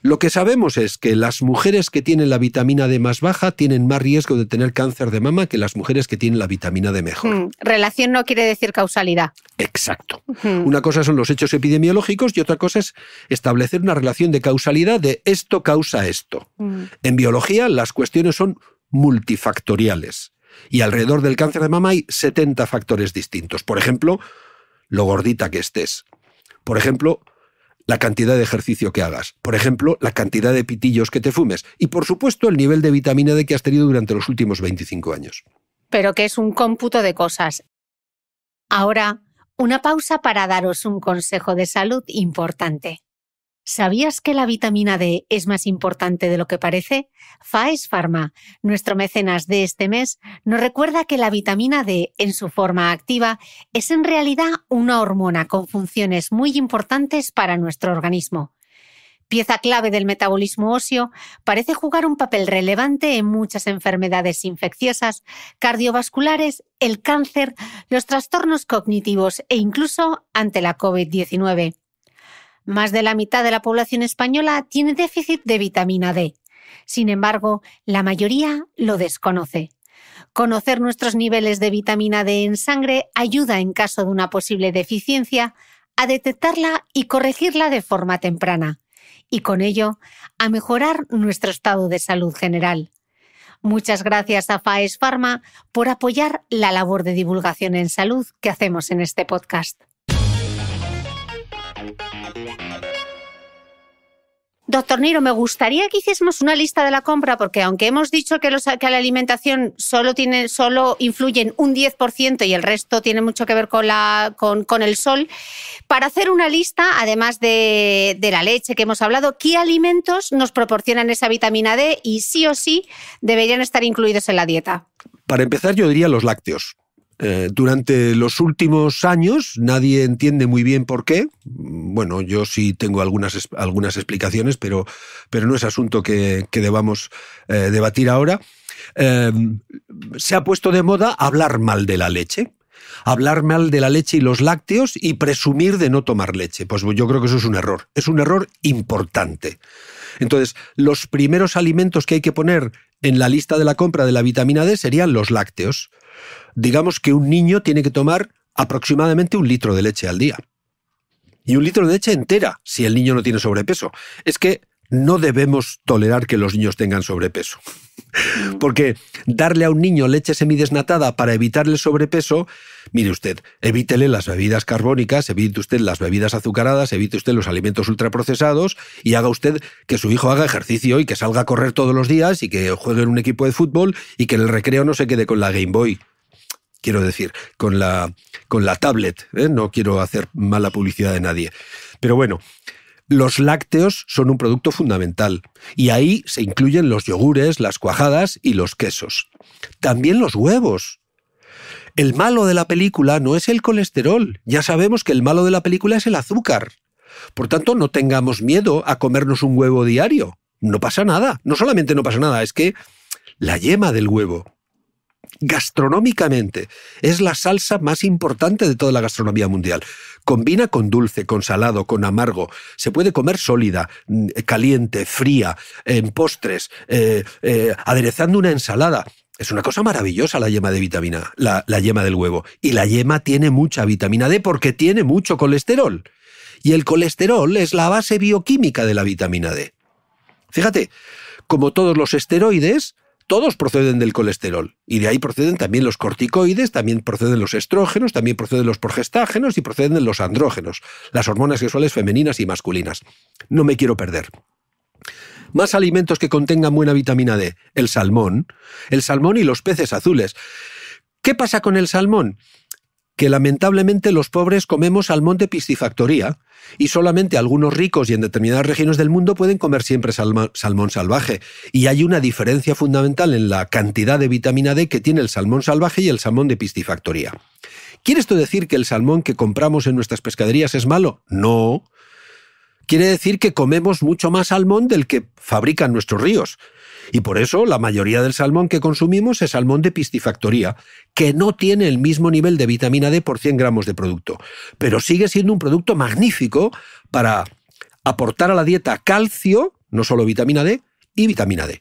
Lo que sabemos es que las mujeres que tienen la vitamina D más baja tienen más riesgo de tener cáncer de mama que las mujeres que tienen la vitamina D mejor. Mm. Relación no quiere decir causalidad. Exacto. Una cosa son los hechos epidemiológicos y otra cosa es establecer una relación de causalidad de esto causa esto. Mm. En biología las cuestiones son multifactoriales. Y alrededor del cáncer de mama hay 70 factores distintos. Por ejemplo, lo gordita que estés. Por ejemplo, la cantidad de ejercicio que hagas. Por ejemplo, la cantidad de pitillos que te fumes. Y por supuesto, el nivel de vitamina D que has tenido durante los últimos 25 años. Pero que es un cómputo de cosas. Ahora, una pausa para daros un consejo de salud importante. ¿Sabías que la vitamina D es más importante de lo que parece? Faes Pharma, nuestro mecenas de este mes, nos recuerda que la vitamina D en su forma activa es en realidad una hormona con funciones muy importantes para nuestro organismo. Pieza clave del metabolismo óseo, parece jugar un papel relevante en muchas enfermedades infecciosas, cardiovasculares, el cáncer, los trastornos cognitivos e incluso ante la COVID-19. Más de la mitad de la población española tiene déficit de vitamina D. Sin embargo, la mayoría lo desconoce. Conocer nuestros niveles de vitamina D en sangre ayuda en caso de una posible deficiencia a detectarla y corregirla de forma temprana y con ello a mejorar nuestro estado de salud general. Muchas gracias a FAES Pharma por apoyar la labor de divulgación en salud que hacemos en este podcast. Doctor Niro, me gustaría que hiciésemos una lista de la compra, porque aunque hemos dicho que, los, la alimentación solo, tiene, solo influyen un 10% y el resto tiene mucho que ver con, el sol, para hacer una lista, además de, de, la leche que hemos hablado, ¿qué alimentos nos proporcionan esa vitamina D y sí o sí deberían estar incluidos en la dieta? Para empezar, yo diría los lácteos. Eh, durante los últimos años nadie entiende muy bien por qué. Bueno, yo sí tengo algunas, algunas explicaciones, pero, pero no es asunto que, debamos eh, debatir ahora. Em, se ha puesto de moda hablar mal de la leche hablar mal de la leche y los lácteos y presumir de no tomar leche. Pues yo creo que eso es un error, es un error importante. Entonces, los primeros alimentos que hay que poner en la lista de la compra de la vitamina D serían los lácteos digamos que un niño tiene que tomar aproximadamente un litro de leche al día. Y un litro de leche entera, si el niño no tiene sobrepeso. Es que no debemos tolerar que los niños tengan sobrepeso. Porque darle a un niño leche semidesnatada para evitarle sobrepeso, mire usted, evítele las bebidas carbónicas, evite usted las bebidas azucaradas, evite usted los alimentos ultraprocesados y haga usted que su hijo haga ejercicio y que salga a correr todos los días y que juegue en un equipo de fútbol y que en el recreo no se quede con la Game Boy quiero decir, con la, con la tablet. ¿eh? No quiero hacer mala publicidad de nadie. Pero bueno, los lácteos son un producto fundamental y ahí se incluyen los yogures, las cuajadas y los quesos. También los huevos. El malo de la película no es el colesterol. Ya sabemos que el malo de la película es el azúcar. Por tanto, no tengamos miedo a comernos un huevo diario. No pasa nada. No solamente no pasa nada, es que la yema del huevo, gastronómicamente es la salsa más importante de toda la gastronomía mundial. Combina con dulce, con salado, con amargo. Se puede comer sólida, mm, eh, caliente, fría, en postres, eh, eh, aderezando una ensalada. Es una cosa maravillosa la yema de vitamina, la yema del huevo. Y la yema tiene mucha vitamina D porque tiene mucho colesterol. Y el colesterol es la base bioquímica de la vitamina D. Fíjate, como todos los esteroides, todos proceden del colesterol. Y de ahí proceden también los corticoides, también proceden los estrógenos, también proceden los progestágenos y proceden los andrógenos, las hormonas sexuales femeninas y masculinas. No me quiero perder. Más alimentos que contengan buena vitamina D. El salmón. El salmón y los peces azules. ¿Qué pasa con el salmón? que lamentablemente los pobres comemos salmón de piscifactoría y solamente algunos ricos y en determinadas regiones del mundo pueden comer siempre salmón salvaje. Y hay una diferencia fundamental en la cantidad de vitamina D que tiene el salmón salvaje y el salmón de piscifactoría. ¿Quiere esto decir que el salmón que compramos en nuestras pescaderías es malo? No. Quiere decir que comemos mucho más salmón del que fabrican nuestros ríos, y por eso la mayoría del salmón que consumimos es salmón de piscifactoría, que no tiene el mismo nivel de vitamina D por 100 gramos de producto, pero sigue siendo un producto magnífico para aportar a la dieta calcio, no solo vitamina D, y vitamina D.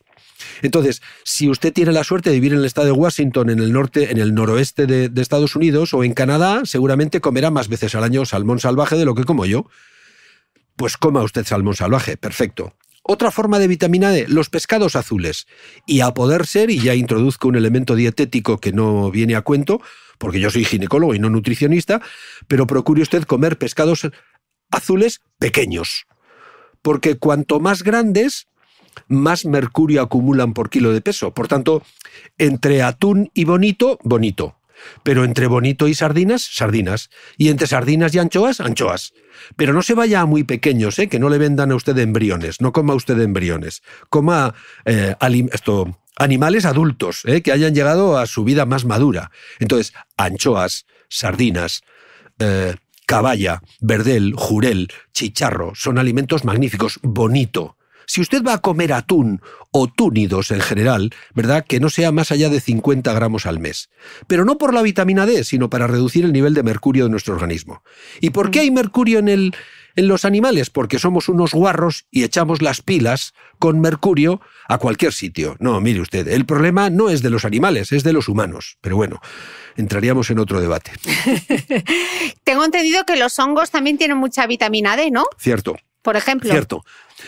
Entonces, si usted tiene la suerte de vivir en el estado de Washington, en el norte, en el noroeste de, Estados Unidos o en Canadá, seguramente comerá más veces al año salmón salvaje de lo que como yo. Pues coma usted salmón salvaje, perfecto. Otra forma de vitamina D, los pescados azules. Y a poder ser, y ya introduzco un elemento dietético que no viene a cuento, porque yo soy ginecólogo y no nutricionista, pero procure usted comer pescados azules pequeños. Porque cuanto más grandes, más mercurio acumulan por kilo de peso. Por tanto, entre atún y bonito, bonito. Pero entre bonito y sardinas, sardinas. Y entre sardinas y anchoas, anchoas. Pero no se vaya a muy pequeños, ¿eh? que no le vendan a usted embriones, no coma usted embriones. Coma eh, animales adultos, ¿eh? que hayan llegado a su vida más madura. Entonces, anchoas, sardinas, eh, caballa, verdel, jurel, chicharro, son alimentos magníficos, bonito. Si usted va a comer atún o túnidos en general, ¿verdad? Que no sea más allá de 50 gramos al mes. Pero no por la vitamina D, sino para reducir el nivel de mercurio de nuestro organismo. ¿Y por qué hay mercurio en, el, en los animales? Porque somos unos guarros y echamos las pilas con mercurio a cualquier sitio. No, mire usted, el problema no es de los animales, es de los humanos. Pero bueno, entraríamos en otro debate. Tengo entendido que los hongos también tienen mucha vitamina D, ¿no? Cierto. Por ejemplo. Cierto,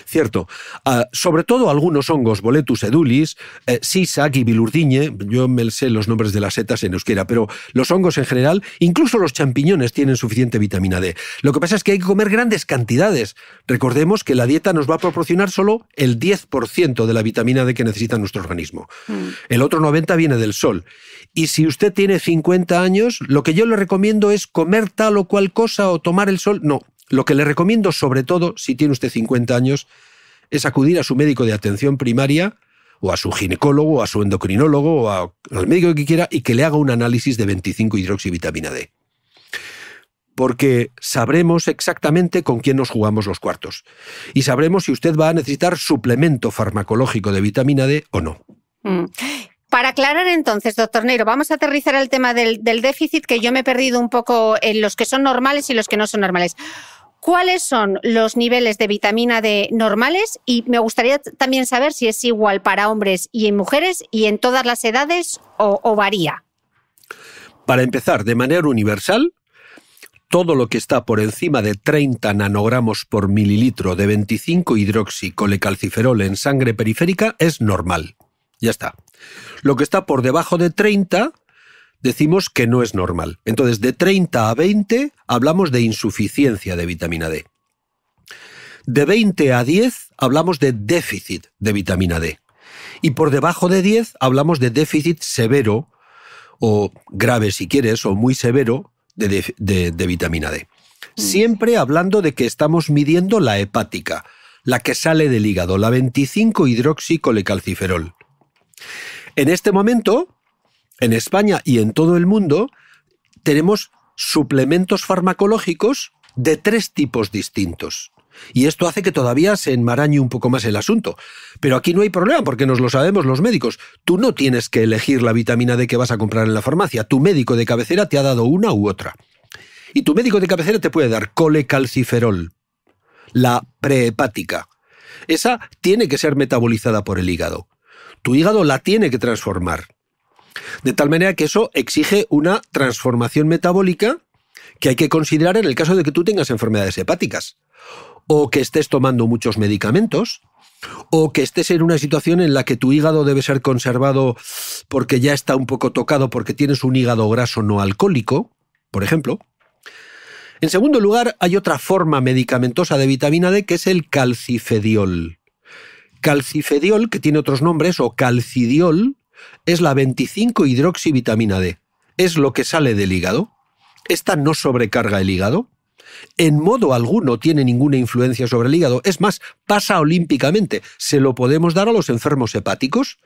cierto. Ah, sobre todo algunos hongos, Boletus edulis, eh, y Bilurdiñe, yo me sé los nombres de las setas en euskera, pero los hongos en general, incluso los champiñones tienen suficiente vitamina D. Lo que pasa es que hay que comer grandes cantidades. Recordemos que la dieta nos va a proporcionar solo el 10% de la vitamina D que necesita nuestro organismo. Mm. El otro 90% viene del sol. Y si usted tiene 50 años, lo que yo le recomiendo es comer tal o cual cosa o tomar el sol. No, lo que le recomiendo, sobre todo si tiene usted 50 años, es acudir a su médico de atención primaria o a su ginecólogo, a su endocrinólogo, o al médico que quiera, y que le haga un análisis de 25 hidroxivitamina D. Porque sabremos exactamente con quién nos jugamos los cuartos. Y sabremos si usted va a necesitar suplemento farmacológico de vitamina D o no. Mm. Para aclarar entonces, doctor Neiro, vamos a aterrizar al tema del, déficit que yo me he perdido un poco en los que son normales y los que no son normales. ¿Cuáles son los niveles de vitamina D normales? Y me gustaría también saber si es igual para hombres y en mujeres y en todas las edades o, varía. Para empezar, de manera universal, todo lo que está por encima de 30 nanogramos por mililitro de 25 hidroxicolecalciferol en sangre periférica es normal. Ya está. Lo que está por debajo de 30 decimos que no es normal. Entonces, de 30 a 20 hablamos de insuficiencia de vitamina D. De 20 a 10 hablamos de déficit de vitamina D. Y por debajo de 10 hablamos de déficit severo, o grave si quieres, o muy severo, de, vitamina D. Mm. Siempre hablando de que estamos midiendo la hepática, la que sale del hígado, la 25 hidroxicolecalciferol. En este momento, en España y en todo el mundo, tenemos suplementos farmacológicos de tres tipos distintos. Y esto hace que todavía se enmarañe un poco más el asunto. Pero aquí no hay problema porque nos lo sabemos los médicos. Tú no tienes que elegir la vitamina D que vas a comprar en la farmacia. Tu médico de cabecera te ha dado una u otra. Y tu médico de cabecera te puede dar colecalciferol, la prehepática. Esa tiene que ser metabolizada por el hígado. Tu hígado la tiene que transformar. De tal manera que eso exige una transformación metabólica que hay que considerar en el caso de que tú tengas enfermedades hepáticas, o que estés tomando muchos medicamentos, o que estés en una situación en la que tu hígado debe ser conservado porque ya está un poco tocado porque tienes un hígado graso no alcohólico, por ejemplo. En segundo lugar, hay otra forma medicamentosa de vitamina D que es el calcifediol. Calcifediol, que tiene otros nombres, o calcidiol, es la 25-hidroxivitamina D. Es lo que sale del hígado. Esta no sobrecarga el hígado. En modo alguno tiene ninguna influencia sobre el hígado. Es más, pasa olímpicamente. Se lo podemos dar a los enfermos hepáticos.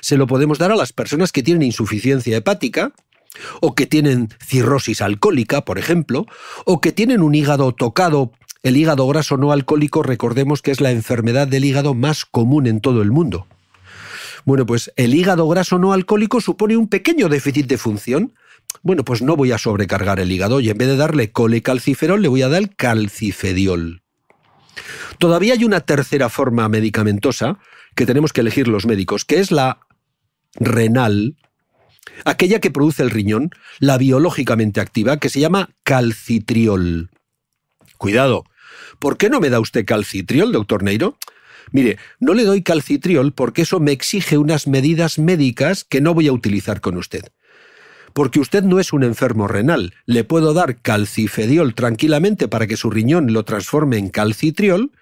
Se lo podemos dar a las personas que tienen insuficiencia hepática o que tienen cirrosis alcohólica, por ejemplo, o que tienen un hígado tocado. El hígado graso no alcohólico, recordemos que es la enfermedad del hígado más común en todo el mundo. Bueno, pues el hígado graso no alcohólico supone un pequeño déficit de función. Bueno, pues no voy a sobrecargar el hígado y en vez de darle colecalciferol le voy a dar calcifediol. Todavía hay una tercera forma medicamentosa que tenemos que elegir los médicos, que es la renal, aquella que produce el riñón, la biológicamente activa, que se llama calcitriol. Cuidado, ¿por qué no me da usted calcitriol, doctor Neiro? Mire, no le doy calcitriol porque eso me exige unas medidas médicas que no voy a utilizar con usted. Porque usted no es un enfermo renal. Le puedo dar calcifediol tranquilamente para que su riñón lo transforme en calcitriol,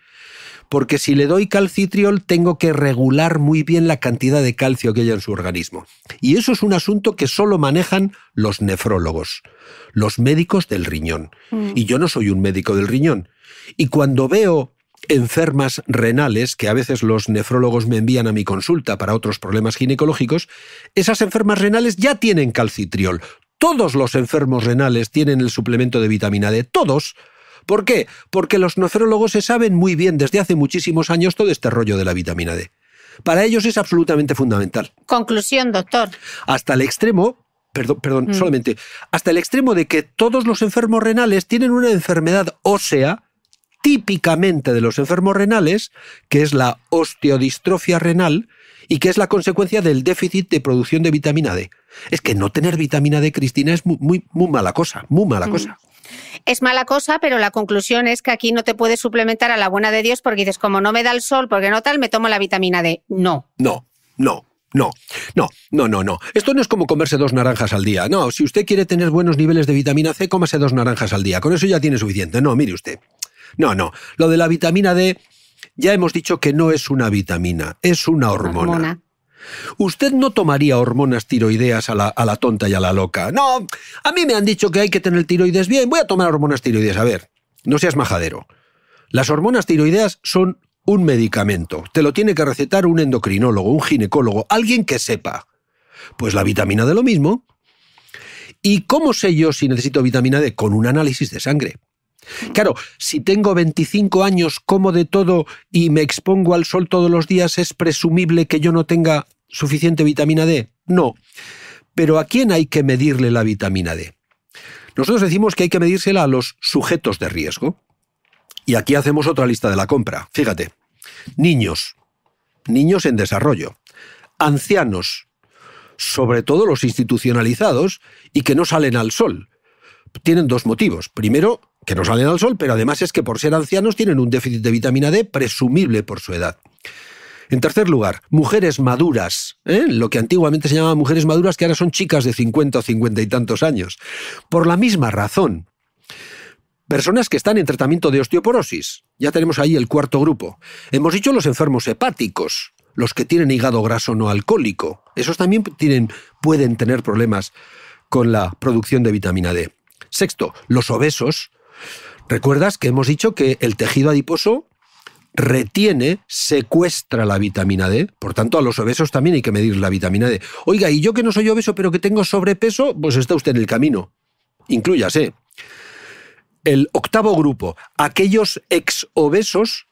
porque si le doy calcitriol tengo que regular muy bien la cantidad de calcio que haya en su organismo. Y eso es un asunto que solo manejan los nefrólogos, los médicos del riñón. Mm. Y yo no soy un médico del riñón. Y cuando veo enfermas renales que a veces los nefrólogos me envían a mi consulta para otros problemas ginecológicos, esas enfermas renales ya tienen calcitriol. Todos los enfermos renales tienen el suplemento de vitamina D, todos. ¿Por qué? Porque los nefrólogos se saben muy bien desde hace muchísimos años todo este rollo de la vitamina D. Para ellos es absolutamente fundamental. Conclusión, doctor. Hasta el extremo perdón, perdón mm. solamente, hasta el extremo de que todos los enfermos renales tienen una enfermedad ósea típicamente de los enfermos renales, que es la osteodistrofia renal y que es la consecuencia del déficit de producción de vitamina D. Es que no tener vitamina D, Cristina, es muy, muy, mala cosa, muy mala mm. cosa. Es mala cosa, pero la conclusión es que aquí no te puedes suplementar a la buena de Dios porque dices, como no me da el sol, porque no tal, me tomo la vitamina D. No. No, no. No, no, no, no, no. Esto no es como comerse dos naranjas al día. No, si usted quiere tener buenos niveles de vitamina C, cómase dos naranjas al día. Con eso ya tiene suficiente. No, mire usted. No, no. Lo de la vitamina D, ya hemos dicho que no es una vitamina, es una hormona. Usted no tomaría hormonas tiroideas a la, a la tonta y a la loca. No, a mí me han dicho que hay que tener tiroides bien, voy a tomar hormonas tiroideas. A ver, no seas majadero. Las hormonas tiroideas son un medicamento. Te lo tiene que recetar un endocrinólogo, un ginecólogo, alguien que sepa. Pues la vitamina D lo mismo. ¿Y cómo sé yo si necesito vitamina D? Con un análisis de sangre. Claro, si tengo 25 años, como de todo y me expongo al sol todos los días, ¿es presumible que yo no tenga suficiente vitamina D? No. Pero ¿a quién hay que medirle la vitamina D? Nosotros decimos que hay que medírsela a los sujetos de riesgo. Y aquí hacemos otra lista de la compra. Fíjate. Niños. Niños en desarrollo. Ancianos. Sobre todo los institucionalizados y que no salen al sol. Tienen dos motivos. Primero, que no salen al sol, pero además es que por ser ancianos tienen un déficit de vitamina D presumible por su edad. En tercer lugar, mujeres maduras, ¿eh? lo que antiguamente se llamaba mujeres maduras, que ahora son chicas de 50 o 50 y tantos años. Por la misma razón, personas que están en tratamiento de osteoporosis, ya tenemos ahí el cuarto grupo. Hemos dicho los enfermos hepáticos, los que tienen hígado graso no alcohólico, esos también tienen, pueden tener problemas con la producción de vitamina D. Sexto, los obesos, Recuerdas que hemos dicho que el tejido adiposo retiene, secuestra la vitamina D. Por tanto, a los obesos también hay que medir la vitamina D. Oiga, y yo que no soy obeso, pero que tengo sobrepeso, pues está usted en el camino. Incluyase. El octavo grupo, aquellos ex obesos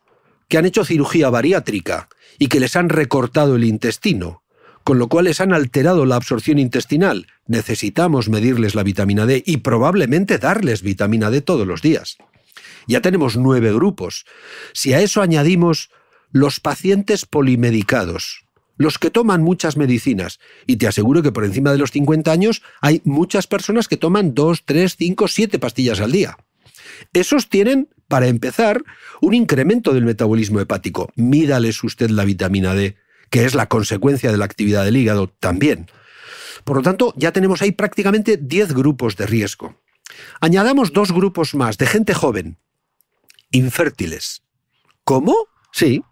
que han hecho cirugía bariátrica y que les han recortado el intestino, con lo cual les han alterado la absorción intestinal. Necesitamos medirles la vitamina D y probablemente darles vitamina D todos los días. Ya tenemos nueve grupos. Si a eso añadimos los pacientes polimedicados, los que toman muchas medicinas, y te aseguro que por encima de los 50 años hay muchas personas que toman dos, tres, cinco, siete pastillas al día. Esos tienen, para empezar, un incremento del metabolismo hepático. Mídales usted la vitamina D, que es la consecuencia de la actividad del hígado también. Por lo tanto, ya tenemos ahí prácticamente 10 grupos de riesgo. Añadamos dos grupos más de gente joven, infértiles. ¿Cómo? Sí.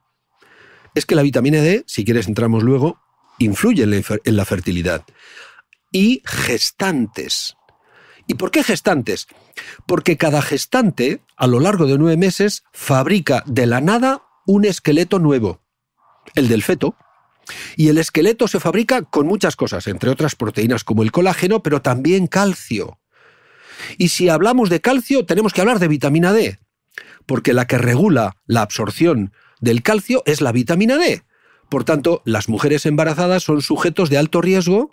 Es que la vitamina D, si quieres entramos luego, influye en la, en la fertilidad. Y gestantes. ¿Y por qué gestantes? Porque cada gestante, a lo largo de nueve meses, fabrica de la nada un esqueleto nuevo, el del feto. Y el esqueleto se fabrica con muchas cosas, entre otras proteínas como el colágeno, pero también calcio. Y si hablamos de calcio, tenemos que hablar de vitamina D, porque la que regula la absorción del calcio es la vitamina D. Por tanto, las mujeres embarazadas son sujetos de alto riesgo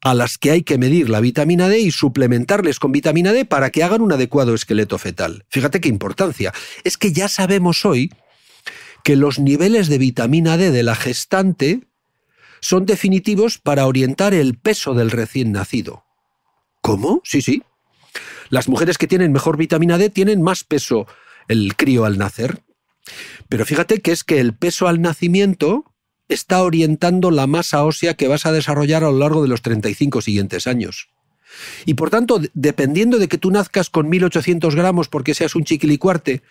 a las que hay que medir la vitamina D y suplementarles con vitamina D para que hagan un adecuado esqueleto fetal. Fíjate qué importancia. Es que ya sabemos hoy que los niveles de vitamina D de la gestante son definitivos para orientar el peso del recién nacido. ¿Cómo? Sí, sí. Las mujeres que tienen mejor vitamina D tienen más peso el crío al nacer. Pero fíjate que es que el peso al nacimiento está orientando la masa ósea que vas a desarrollar a lo largo de los 35 siguientes años. Y por tanto, dependiendo de que tú nazcas con 1800 gramos porque seas un chiquilicuarte,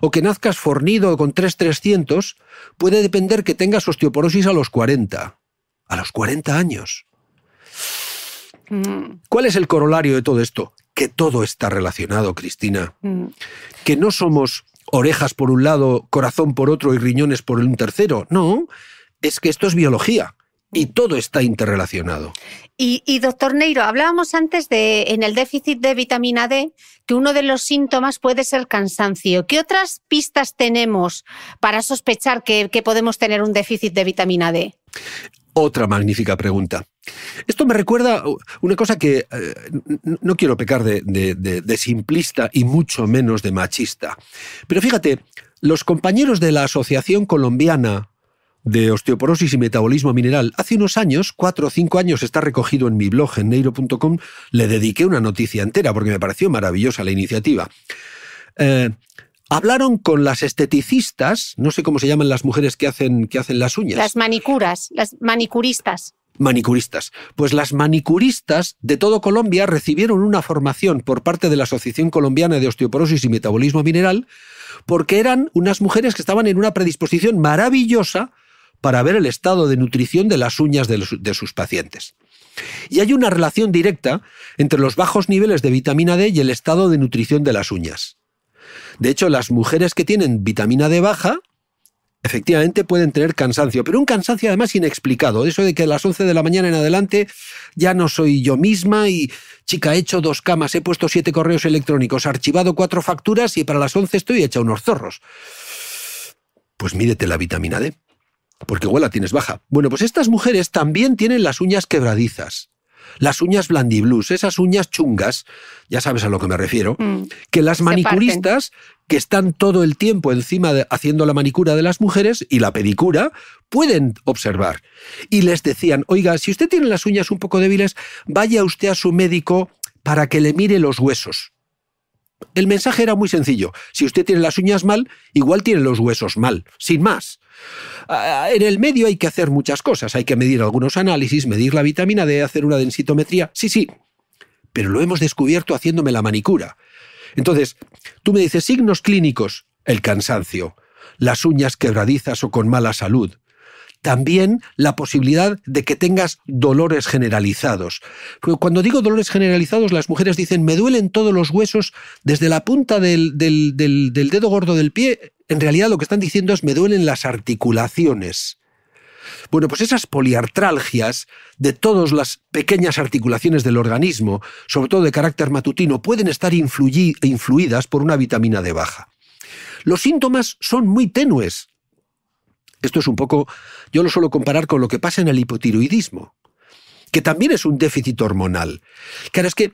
o que nazcas fornido con 3300, puede depender que tengas osteoporosis a los 40, a los 40 años. Mm. ¿Cuál es el corolario de todo esto? que todo está relacionado, Cristina, mm. que no somos orejas por un lado, corazón por otro y riñones por un tercero, no, es que esto es biología. Y mm. todo está interrelacionado. Y, doctor Neiro, hablábamos antes de en el déficit de vitamina D que uno de los síntomas puede ser cansancio. ¿Qué otras pistas tenemos para sospechar que, que podemos tener un déficit de vitamina D? Otra magnífica pregunta. Esto me recuerda una cosa que eh, no quiero pecar de, simplista y mucho menos de machista. Pero fíjate, los compañeros de la Asociación Colombiana de Osteoporosis y Metabolismo Mineral, hace unos años, cuatro o cinco años, está recogido en mi blog, en neiro.com, le dediqué una noticia entera porque me pareció maravillosa la iniciativa. Eh, hablaron con las esteticistas, no sé cómo se llaman las mujeres que hacen, que hacen las uñas. Las manicuras, las manicuristas manicuristas. Pues las manicuristas de todo Colombia recibieron una formación por parte de la Asociación Colombiana de Osteoporosis y Metabolismo Mineral porque eran unas mujeres que estaban en una predisposición maravillosa para ver el estado de nutrición de las uñas de, sus pacientes. Y hay una relación directa entre los bajos niveles de vitamina D y el estado de nutrición de las uñas. De hecho, las mujeres que tienen vitamina D baja Efectivamente pueden tener cansancio, pero un cansancio además inexplicado. Eso de que a las 11 de la mañana en adelante ya no soy yo misma y, chica, he hecho dos camas, he puesto siete correos electrónicos, archivado cuatro facturas y para las 11 estoy hecha unos zorros. Pues mírete la vitamina D, porque igual la tienes baja. Bueno, pues estas mujeres también tienen las uñas quebradizas las uñas blandiblues, esas uñas chungas, ya sabes a lo que me refiero, mm. que las manicuristas que están todo el tiempo encima haciendo la manicura de las mujeres y la pedicura, pueden observar. Y les decían, oiga, si usted tiene las uñas un poco débiles, vaya usted a su médico para que le mire los huesos. El mensaje era muy sencillo. Si usted tiene las uñas mal, igual tiene los huesos mal, sin más. Ah, en el medio hay que hacer muchas cosas, hay que medir algunos análisis, medir la vitamina D, hacer una densitometría, sí, sí, pero lo hemos descubierto haciéndome la manicura. Entonces, tú me dices signos clínicos, el cansancio, las uñas quebradizas o con mala salud, también la posibilidad de que tengas dolores generalizados. Pues cuando digo dolores generalizados, las mujeres dicen, me duelen todos los huesos desde la punta del, dedo gordo del pie en realidad lo que están diciendo es me duelen las articulaciones. Bueno, pues esas poliartralgias de todas las pequeñas articulaciones del organismo, sobre todo de carácter matutino, pueden estar influidas por una vitamina D baja. Los síntomas son muy tenues. Esto es un poco, yo lo suelo comparar con lo que pasa en el hipotiroidismo, que también es un déficit hormonal. Claro, es que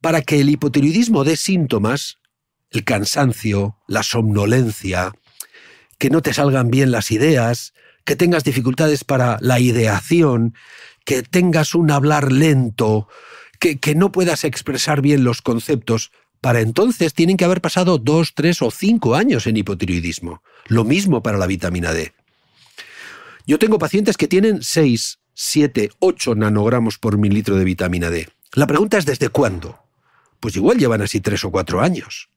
para que el hipotiroidismo dé síntomas, el cansancio, la somnolencia, que no te salgan bien las ideas, que tengas dificultades para la ideación, que tengas un hablar lento, que, no puedas expresar bien los conceptos. Para entonces tienen que haber pasado dos, tres o cinco años en hipotiroidismo. Lo mismo para la vitamina D. Yo tengo pacientes que tienen 6, 7, 8 nanogramos por mililitro de vitamina D. La pregunta es ¿desde cuándo? Pues igual llevan así tres o cuatro años.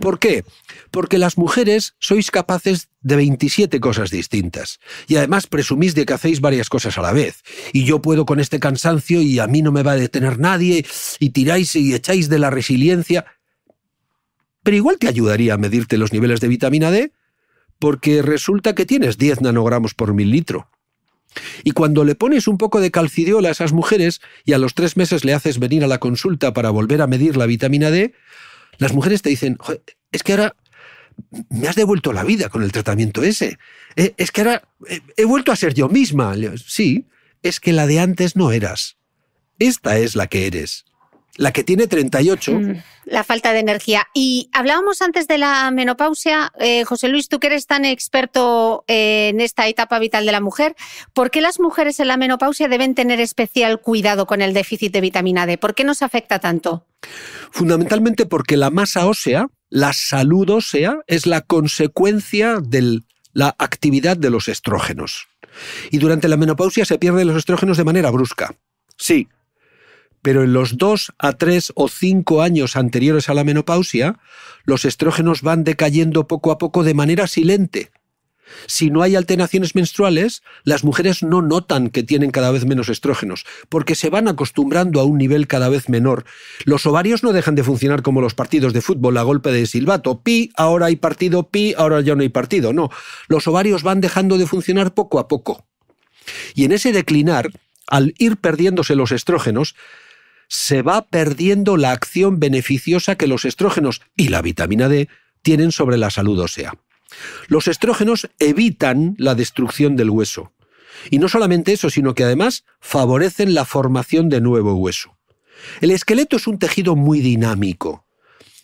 ¿Por qué? Porque las mujeres sois capaces de 27 cosas distintas y además presumís de que hacéis varias cosas a la vez. Y yo puedo con este cansancio y a mí no me va a detener nadie y tiráis y echáis de la resiliencia. Pero igual te ayudaría a medirte los niveles de vitamina D porque resulta que tienes 10 nanogramos por mililitro. Y cuando le pones un poco de calcidiol a esas mujeres y a los tres meses le haces venir a la consulta para volver a medir la vitamina D, las mujeres te dicen, es que ahora me has devuelto la vida con el tratamiento ese. Eh, es que ahora eh, he vuelto a ser yo misma. Sí, es que la de antes no eras. Esta es la que eres. La que tiene 38, ocho mm la falta de energía. Y hablábamos antes de la menopausia. Eh, José Luis, tú que eres tan experto eh, en esta etapa vital de la mujer, ¿por qué las mujeres en la menopausia deben tener especial cuidado con el déficit de vitamina D? ¿Por qué nos afecta tanto? Fundamentalmente porque la masa ósea, la salud ósea, es la consecuencia de la actividad de los estrógenos. Y durante la menopausia se pierden los estrógenos de manera brusca. Sí, pero en los dos a tres o cinco años anteriores a la menopausia, los estrógenos van decayendo poco a poco de manera silente. Si no hay alteraciones menstruales, las mujeres no notan que tienen cada vez menos estrógenos, porque se van acostumbrando a un nivel cada vez menor. Los ovarios no dejan de funcionar como los partidos de fútbol a golpe de silbato. Pi, ahora hay partido, pi, ahora ya no hay partido. No, los ovarios van dejando de funcionar poco a poco. Y en ese declinar, al ir perdiéndose los estrógenos, se va perdiendo la acción beneficiosa que los estrógenos y la vitamina D tienen sobre la salud ósea. Los estrógenos evitan la destrucción del hueso. Y no solamente eso, sino que además favorecen la formación de nuevo hueso. El esqueleto es un tejido muy dinámico.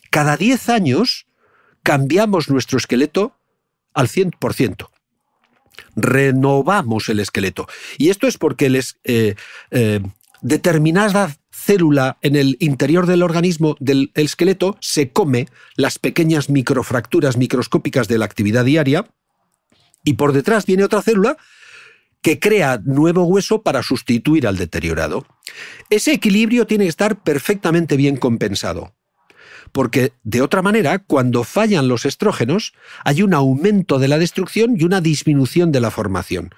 Cada 10 años cambiamos nuestro esqueleto al 100%. Renovamos el esqueleto. Y esto es porque les, eh, eh, determinadas, célula en el interior del organismo, del esqueleto, se come las pequeñas microfracturas microscópicas de la actividad diaria y por detrás viene otra célula que crea nuevo hueso para sustituir al deteriorado. Ese equilibrio tiene que estar perfectamente bien compensado. Porque de otra manera, cuando fallan los estrógenos, hay un aumento de la destrucción y una disminución de la formación.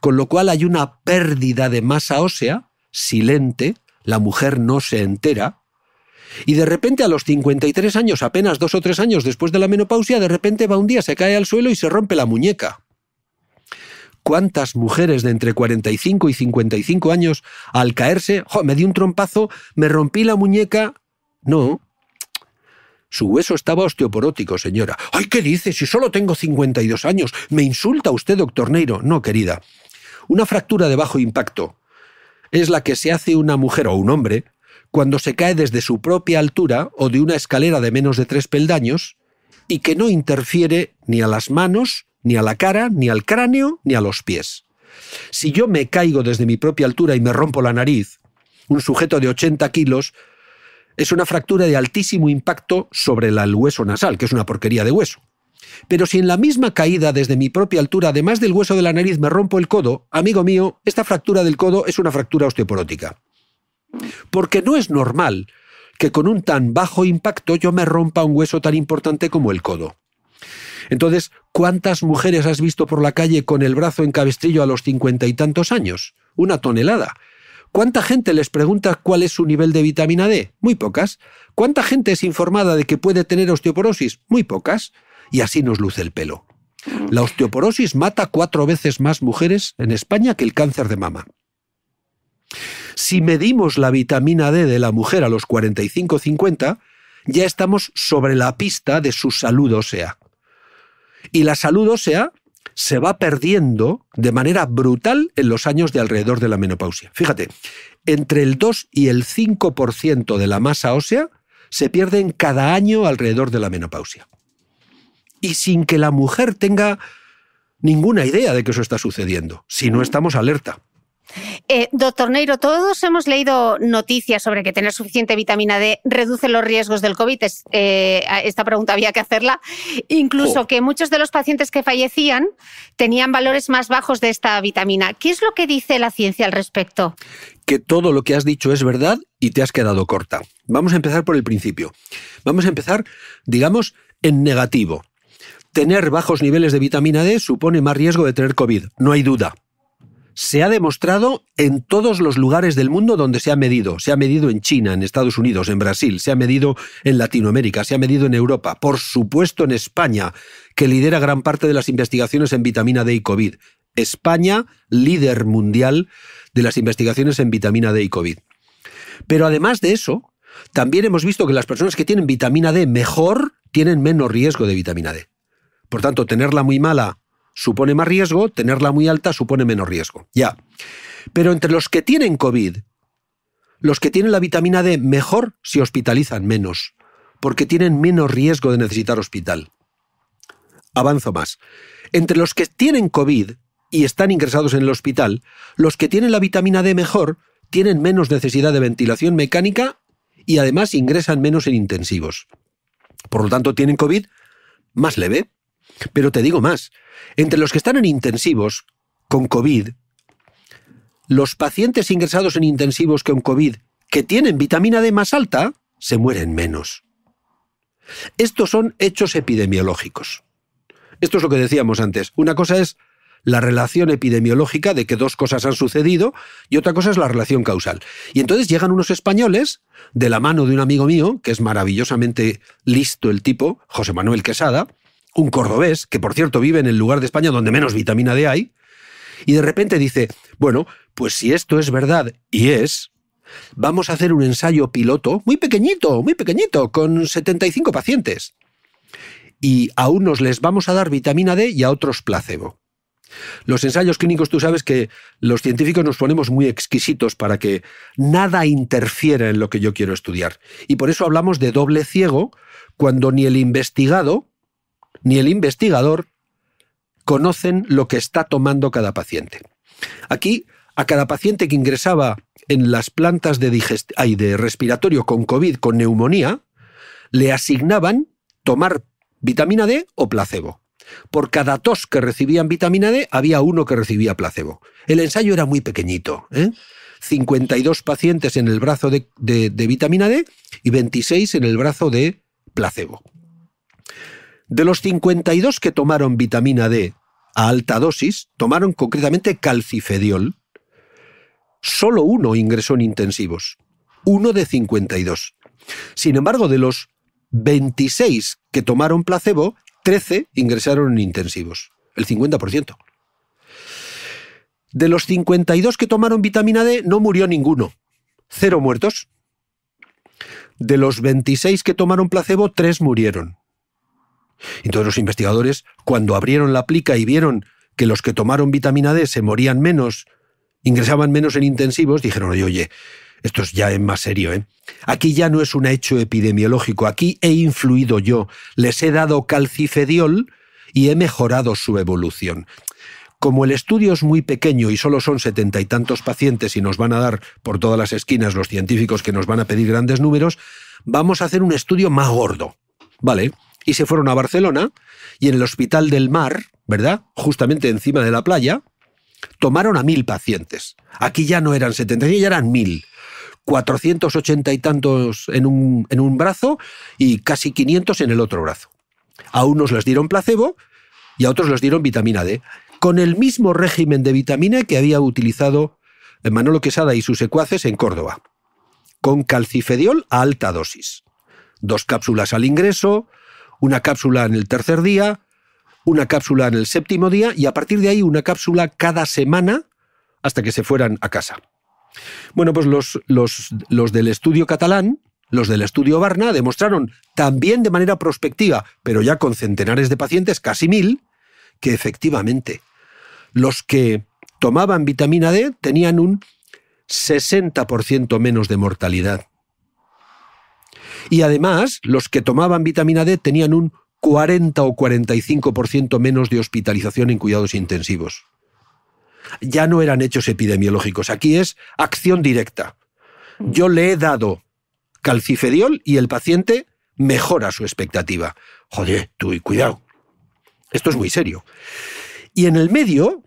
Con lo cual hay una pérdida de masa ósea silente la mujer no se entera, y de repente a los 53 años, apenas dos o tres años después de la menopausia, de repente va un día, se cae al suelo y se rompe la muñeca. ¿Cuántas mujeres de entre 45 y 55 años al caerse, me di un trompazo, me rompí la muñeca? No. Su hueso estaba osteoporótico, señora. ¡Ay, qué dice! Si solo tengo 52 años, me insulta usted, doctor Neiro. No, querida. Una fractura de bajo impacto, es la que se hace una mujer o un hombre cuando se cae desde su propia altura o de una escalera de menos de tres peldaños y que no interfiere ni a las manos, ni a la cara, ni al cráneo, ni a los pies. Si yo me caigo desde mi propia altura y me rompo la nariz, un sujeto de 80 kilos es una fractura de altísimo impacto sobre el hueso nasal, que es una porquería de hueso. Pero si en la misma caída desde mi propia altura, además del hueso de la nariz, me rompo el codo, amigo mío, esta fractura del codo es una fractura osteoporótica. Porque no es normal que con un tan bajo impacto yo me rompa un hueso tan importante como el codo. Entonces, ¿cuántas mujeres has visto por la calle con el brazo en cabestrillo a los cincuenta y tantos años? Una tonelada. ¿Cuánta gente les pregunta cuál es su nivel de vitamina D? Muy pocas. ¿Cuánta gente es informada de que puede tener osteoporosis? Muy pocas y así nos luce el pelo. La osteoporosis mata cuatro veces más mujeres en España que el cáncer de mama. Si medimos la vitamina D de la mujer a los 45-50, ya estamos sobre la pista de su salud ósea. Y la salud ósea se va perdiendo de manera brutal en los años de alrededor de la menopausia. Fíjate, entre el 2 y el 5% de la masa ósea se pierden cada año alrededor de la menopausia y sin que la mujer tenga ninguna idea de que eso está sucediendo, si no estamos alerta. Eh, doctor Neiro, todos hemos leído noticias sobre que tener suficiente vitamina D reduce los riesgos del COVID. Eh, esta pregunta había que hacerla. Incluso oh. que muchos de los pacientes que fallecían tenían valores más bajos de esta vitamina. ¿Qué es lo que dice la ciencia al respecto? Que todo lo que has dicho es verdad y te has quedado corta. Vamos a empezar por el principio. Vamos a empezar, digamos, en negativo. Tener bajos niveles de vitamina D supone más riesgo de tener COVID, no hay duda. Se ha demostrado en todos los lugares del mundo donde se ha medido. Se ha medido en China, en Estados Unidos, en Brasil, se ha medido en Latinoamérica, se ha medido en Europa, por supuesto en España, que lidera gran parte de las investigaciones en vitamina D y COVID. España, líder mundial de las investigaciones en vitamina D y COVID. Pero además de eso, también hemos visto que las personas que tienen vitamina D mejor tienen menos riesgo de vitamina D. Por tanto, tenerla muy mala supone más riesgo, tenerla muy alta supone menos riesgo. Ya. Pero entre los que tienen COVID, los que tienen la vitamina D mejor se hospitalizan menos, porque tienen menos riesgo de necesitar hospital. Avanzo más. Entre los que tienen COVID y están ingresados en el hospital, los que tienen la vitamina D mejor tienen menos necesidad de ventilación mecánica y además ingresan menos en intensivos. Por lo tanto, tienen COVID más leve, pero te digo más, entre los que están en intensivos con COVID, los pacientes ingresados en intensivos con COVID que tienen vitamina D más alta se mueren menos. Estos son hechos epidemiológicos. Esto es lo que decíamos antes. Una cosa es la relación epidemiológica de que dos cosas han sucedido y otra cosa es la relación causal. Y entonces llegan unos españoles de la mano de un amigo mío, que es maravillosamente listo el tipo, José Manuel Quesada, un cordobés, que por cierto vive en el lugar de España donde menos vitamina D hay, y de repente dice, bueno, pues si esto es verdad y es, vamos a hacer un ensayo piloto muy pequeñito, muy pequeñito, con 75 pacientes. Y a unos les vamos a dar vitamina D y a otros placebo. Los ensayos clínicos, tú sabes que los científicos nos ponemos muy exquisitos para que nada interfiera en lo que yo quiero estudiar. Y por eso hablamos de doble ciego, cuando ni el investigado ni el investigador conocen lo que está tomando cada paciente. Aquí, a cada paciente que ingresaba en las plantas de, de respiratorio con COVID, con neumonía, le asignaban tomar vitamina D o placebo. Por cada tos que recibían vitamina D, había uno que recibía placebo. El ensayo era muy pequeñito. 52 ¿eh? pacientes en el brazo de vitamina D y 26 en el brazo de placebo. De los 52 que tomaron vitamina D a alta dosis, tomaron concretamente calcifediol. Solo uno ingresó en intensivos, uno de 52. Sin embargo, de los 26 que tomaron placebo, 13 ingresaron en intensivos, el 50%. De los 52 que tomaron vitamina D, no murió ninguno. Cero muertos. De los 26 que tomaron placebo, tres murieron. Entonces los investigadores, cuando abrieron la plica y vieron que los que tomaron vitamina D se morían menos, ingresaban menos en intensivos, dijeron, oye, oye, esto es ya más serio, ¿eh? Aquí ya no es un hecho epidemiológico, aquí he influido yo, les he dado calcifediol y he mejorado su evolución. Como el estudio es muy pequeño y solo son setenta y tantos pacientes y nos van a dar por todas las esquinas los científicos que nos van a pedir grandes números, vamos a hacer un estudio más gordo. Vale, y se fueron a Barcelona y en el Hospital del Mar, ¿verdad? Justamente encima de la playa, tomaron a mil pacientes. Aquí ya no eran 70, ya eran mil. 480 y tantos en un, en un brazo y casi 500 en el otro brazo. A unos les dieron placebo y a otros les dieron vitamina D, con el mismo régimen de vitamina que había utilizado Manolo Quesada y sus secuaces en Córdoba, con calcifediol a alta dosis. Dos cápsulas al ingreso, una cápsula en el tercer día, una cápsula en el séptimo día y a partir de ahí una cápsula cada semana hasta que se fueran a casa. Bueno, pues los, los del estudio catalán, los del estudio Barna, demostraron también de manera prospectiva, pero ya con centenares de pacientes, casi mil, que efectivamente los que tomaban vitamina D tenían un 60% menos de mortalidad y además, los que tomaban vitamina D tenían un 40 o 45% menos de hospitalización en cuidados intensivos. Ya no eran hechos epidemiológicos, aquí es acción directa. Yo le he dado calcifediol y el paciente mejora su expectativa. Joder, tú y cuidado. Esto es muy serio. Y en el medio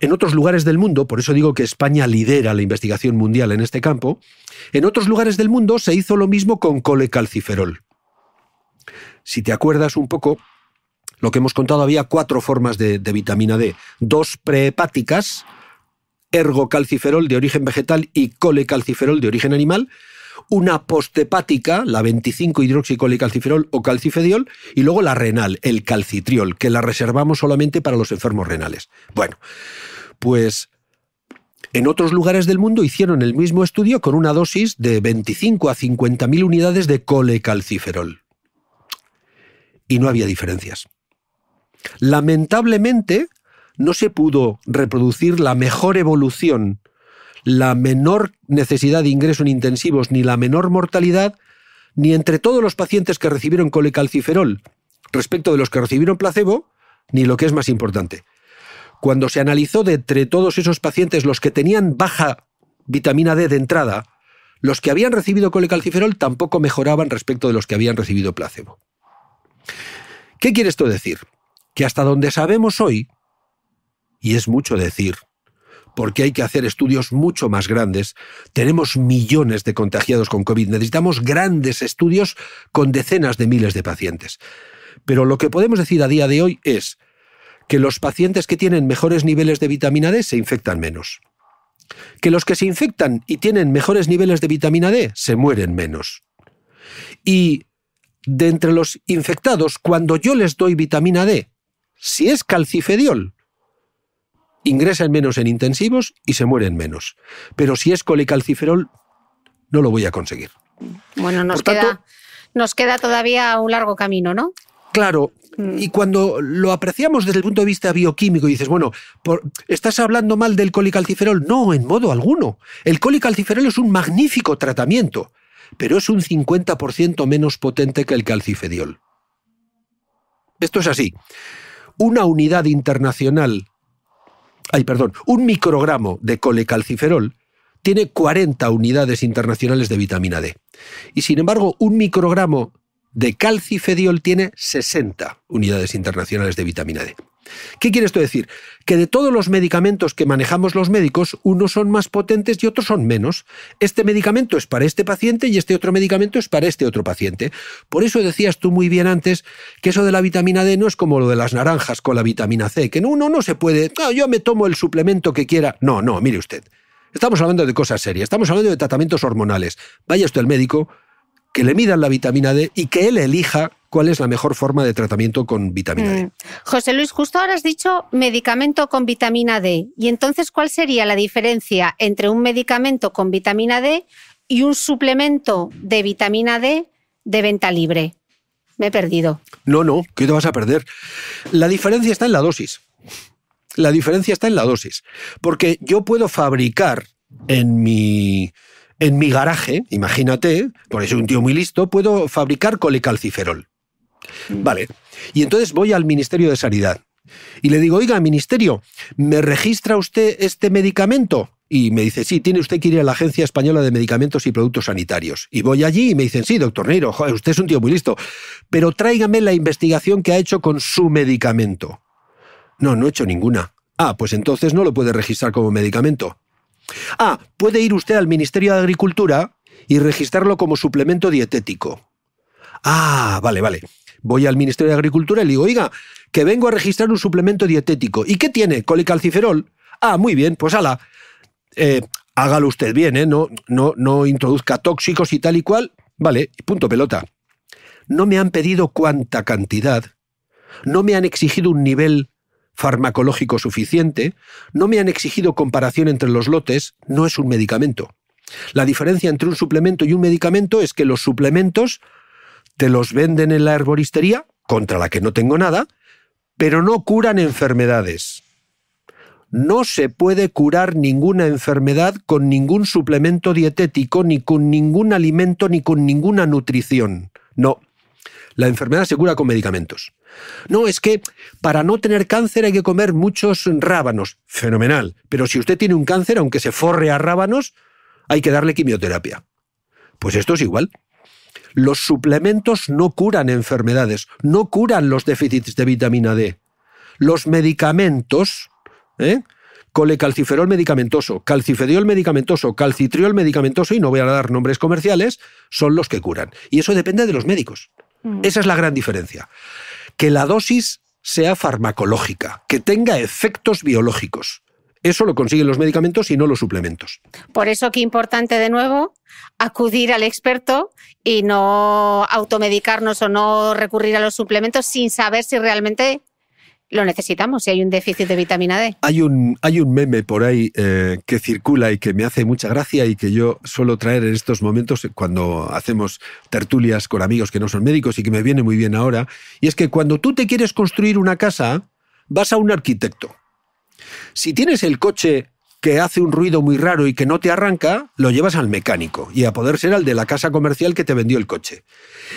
en otros lugares del mundo, por eso digo que España lidera la investigación mundial en este campo, en otros lugares del mundo se hizo lo mismo con colecalciferol. Si te acuerdas un poco, lo que hemos contado había cuatro formas de, de vitamina D, dos prehepáticas, ergocalciferol de origen vegetal y colecalciferol de origen animal, una posthepática, la 25-hidroxicolicalciferol o calcifediol, y luego la renal, el calcitriol, que la reservamos solamente para los enfermos renales. Bueno, pues en otros lugares del mundo hicieron el mismo estudio con una dosis de 25 a 50 mil unidades de colecalciferol. Y no había diferencias. Lamentablemente, no se pudo reproducir la mejor evolución la menor necesidad de ingreso en intensivos ni la menor mortalidad, ni entre todos los pacientes que recibieron colecalciferol respecto de los que recibieron placebo, ni lo que es más importante. Cuando se analizó de entre todos esos pacientes los que tenían baja vitamina D de entrada, los que habían recibido colecalciferol tampoco mejoraban respecto de los que habían recibido placebo. ¿Qué quiere esto decir? Que hasta donde sabemos hoy, y es mucho decir, porque hay que hacer estudios mucho más grandes. Tenemos millones de contagiados con COVID. Necesitamos grandes estudios con decenas de miles de pacientes. Pero lo que podemos decir a día de hoy es que los pacientes que tienen mejores niveles de vitamina D se infectan menos. Que los que se infectan y tienen mejores niveles de vitamina D se mueren menos. Y de entre los infectados, cuando yo les doy vitamina D, si es calcifediol, ingresan menos en intensivos y se mueren menos. Pero si es colecalciferol, no lo voy a conseguir. Bueno, nos, queda, nos queda todavía un largo camino, ¿no? Claro, mm. y cuando lo apreciamos desde el punto de vista bioquímico y dices, bueno, ¿estás hablando mal del colicalciferol? No, en modo alguno. El colicalciferol es un magnífico tratamiento, pero es un 50% menos potente que el calcifediol. Esto es así. Una unidad internacional ay, perdón, un microgramo de colecalciferol tiene 40 unidades internacionales de vitamina D. Y sin embargo, un microgramo de calcifediol tiene 60 unidades internacionales de vitamina D. ¿Qué quiere esto decir? Que de todos los medicamentos que manejamos los médicos, unos son más potentes y otros son menos. Este medicamento es para este paciente y este otro medicamento es para este otro paciente. Por eso decías tú muy bien antes que eso de la vitamina D no es como lo de las naranjas con la vitamina C, que uno no se puede, ah, yo me tomo el suplemento que quiera. No, no, mire usted. Estamos hablando de cosas serias, estamos hablando de tratamientos hormonales. Vaya usted al médico, que le midan la vitamina D y que él elija cuál es la mejor forma de tratamiento con vitamina D. Mm. José Luis, justo ahora has dicho medicamento con vitamina D. ¿Y entonces cuál sería la diferencia entre un medicamento con vitamina D y un suplemento de vitamina D de venta libre? Me he perdido. No, no, ¿qué te vas a perder? La diferencia está en la dosis. La diferencia está en la dosis. Porque yo puedo fabricar en mi en mi garaje, imagínate, porque soy un tío muy listo, puedo fabricar colecalciferol. Mm. Vale. Y entonces voy al Ministerio de Sanidad y le digo, oiga, Ministerio, ¿me registra usted este medicamento? Y me dice, sí, tiene usted que ir a la Agencia Española de Medicamentos y Productos Sanitarios. Y voy allí y me dicen, sí, doctor Neiro, usted es un tío muy listo, pero tráigame la investigación que ha hecho con su medicamento. No, no he hecho ninguna. Ah, pues entonces no lo puede registrar como medicamento. Ah, puede ir usted al Ministerio de Agricultura y registrarlo como suplemento dietético. Ah, vale, vale. Voy al Ministerio de Agricultura y le digo, oiga, que vengo a registrar un suplemento dietético. ¿Y qué tiene? ¿Colicalciferol? Ah, muy bien, pues ala. Eh, hágalo usted bien, ¿eh? No, no, no introduzca tóxicos y tal y cual. Vale, punto pelota. No me han pedido cuánta cantidad. No me han exigido un nivel farmacológico suficiente, no me han exigido comparación entre los lotes, no es un medicamento. La diferencia entre un suplemento y un medicamento es que los suplementos te los venden en la herboristería, contra la que no tengo nada, pero no curan enfermedades. No se puede curar ninguna enfermedad con ningún suplemento dietético, ni con ningún alimento, ni con ninguna nutrición. No. La enfermedad se cura con medicamentos. No, es que para no tener cáncer hay que comer muchos rábanos. Fenomenal. Pero si usted tiene un cáncer, aunque se forre a rábanos, hay que darle quimioterapia. Pues esto es igual. Los suplementos no curan enfermedades, no curan los déficits de vitamina D. Los medicamentos, ¿eh? colecalciferol medicamentoso, calcifediol medicamentoso, calcitriol medicamentoso, y no voy a dar nombres comerciales, son los que curan. Y eso depende de los médicos. Mm. Esa es la gran diferencia que la dosis sea farmacológica, que tenga efectos biológicos. Eso lo consiguen los medicamentos y no los suplementos. Por eso qué importante de nuevo acudir al experto y no automedicarnos o no recurrir a los suplementos sin saber si realmente lo necesitamos si hay un déficit de vitamina D. Hay un, hay un meme por ahí eh, que circula y que me hace mucha gracia y que yo suelo traer en estos momentos cuando hacemos tertulias con amigos que no son médicos y que me viene muy bien ahora. Y es que cuando tú te quieres construir una casa, vas a un arquitecto. Si tienes el coche que hace un ruido muy raro y que no te arranca, lo llevas al mecánico y a poder ser al de la casa comercial que te vendió el coche.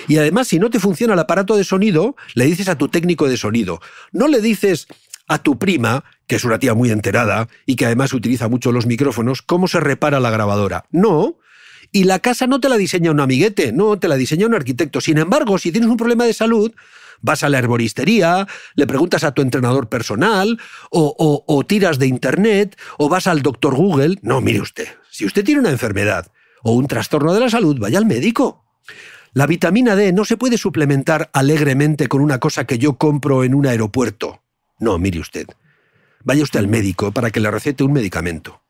Y además, si no te funciona el aparato de sonido, le dices a tu técnico de sonido. No le dices a tu prima, que es una tía muy enterada y que además utiliza mucho los micrófonos, cómo se repara la grabadora. No. Y la casa no te la diseña un amiguete, no, te la diseña un arquitecto. Sin embargo, si tienes un problema de salud, vas a la herboristería, le preguntas a tu entrenador personal, o, o tiras de Internet, o vas al doctor Google. No, mire usted, si usted tiene una enfermedad o un trastorno de la salud, vaya al médico. La vitamina D no se puede suplementar alegremente con una cosa que yo compro en un aeropuerto. No, mire usted. Vaya usted al médico para que le recete un medicamento.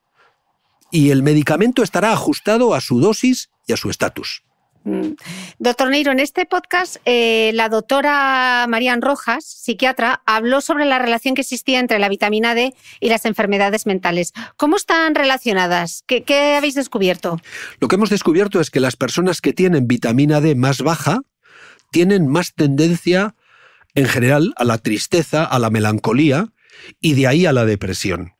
Y el medicamento estará ajustado a su dosis y a su estatus. Mm. Doctor Neiro, en este podcast eh, la doctora Marian Rojas, psiquiatra, habló sobre la relación que existía entre la vitamina D y las enfermedades mentales. ¿Cómo están relacionadas? ¿Qué, habéis descubierto? Lo que hemos descubierto es que las personas que tienen vitamina D más baja tienen más tendencia en general a la tristeza, a la melancolía y de ahí a la depresión.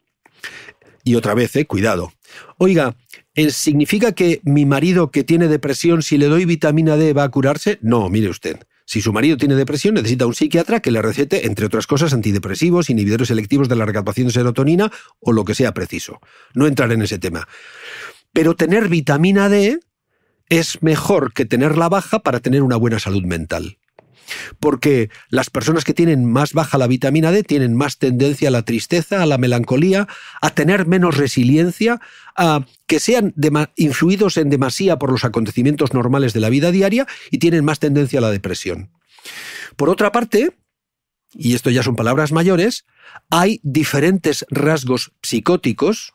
Y otra vez, eh, cuidado, oiga, ¿eh, ¿significa que mi marido que tiene depresión, si le doy vitamina D, va a curarse? No, mire usted. Si su marido tiene depresión, necesita un psiquiatra que le recete, entre otras cosas, antidepresivos, inhibidores selectivos de la recaptación de serotonina o lo que sea preciso. No entrar en ese tema. Pero tener vitamina D es mejor que tenerla baja para tener una buena salud mental. Porque las personas que tienen más baja la vitamina D tienen más tendencia a la tristeza, a la melancolía, a tener menos resiliencia, que sean influidos en demasía por los acontecimientos normales de la vida diaria y tienen más tendencia a la depresión. Por otra parte, y esto ya son palabras mayores, hay diferentes rasgos psicóticos,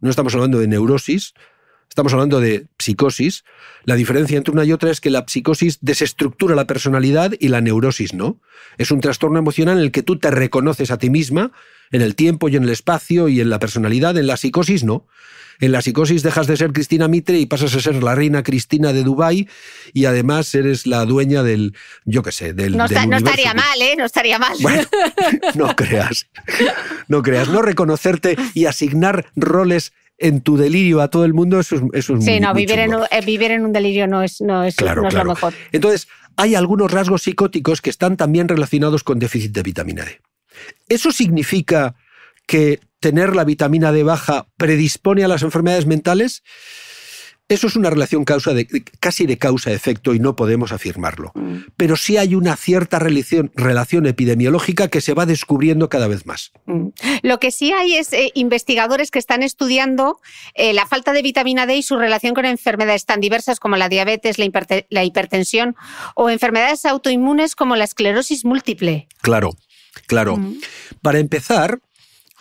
no estamos hablando de neurosis, Estamos hablando de psicosis. La diferencia entre una y otra es que la psicosis desestructura la personalidad y la neurosis no. Es un trastorno emocional en el que tú te reconoces a ti misma en el tiempo y en el espacio y en la personalidad. En la psicosis no. En la psicosis dejas de ser Cristina Mitre y pasas a ser la reina Cristina de Dubai y además eres la dueña del, yo qué sé, del... No, no estaría mal, ¿eh? No estaría mal. no creas, no creas, no reconocerte y asignar roles en tu delirio a todo el mundo, es, un sí, eh, no, vivir, en un, delirio no es, no es, lo mejor. Entonces, hay algunos rasgos psicóticos que están también relacionados con déficit de vitamina D. E. ¿Eso significa que tener la vitamina D baja predispone a las enfermedades mentales, eso es una relación casi de causa-efecto y no podemos afirmarlo. Mm. Pero sí hay una cierta relación, epidemiológica que se va descubriendo cada vez más. Mm. Lo que sí hay es eh, investigadores que están estudiando eh, la falta de vitamina D y su relación con enfermedades tan diversas como la diabetes, la, hipertensión o enfermedades autoinmunes como la esclerosis múltiple. Claro, claro. Mm. Para empezar,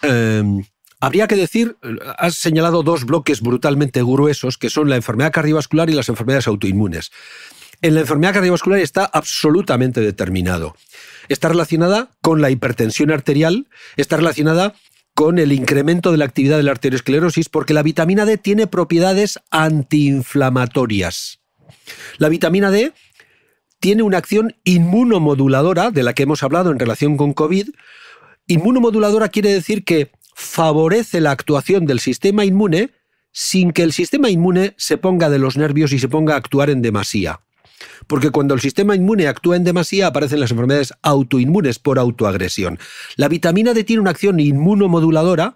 Em, habría que decir, has señalado dos bloques brutalmente gruesos, que son la enfermedad cardiovascular y las enfermedades autoinmunes. En la enfermedad cardiovascular está absolutamente determinado. Está relacionada con la hipertensión arterial, está relacionada con el incremento de la actividad de la arteriosclerosis, porque la vitamina D tiene propiedades antiinflamatorias. La vitamina D tiene una acción inmunomoduladora, de la que hemos hablado en relación con COVID, Inmunomoduladora quiere decir que favorece la actuación del sistema inmune sin que el sistema inmune se ponga de los nervios y se ponga a actuar en demasía. Porque cuando el sistema inmune actúa en demasía aparecen las enfermedades autoinmunes por autoagresión. La vitamina D tiene una acción inmunomoduladora,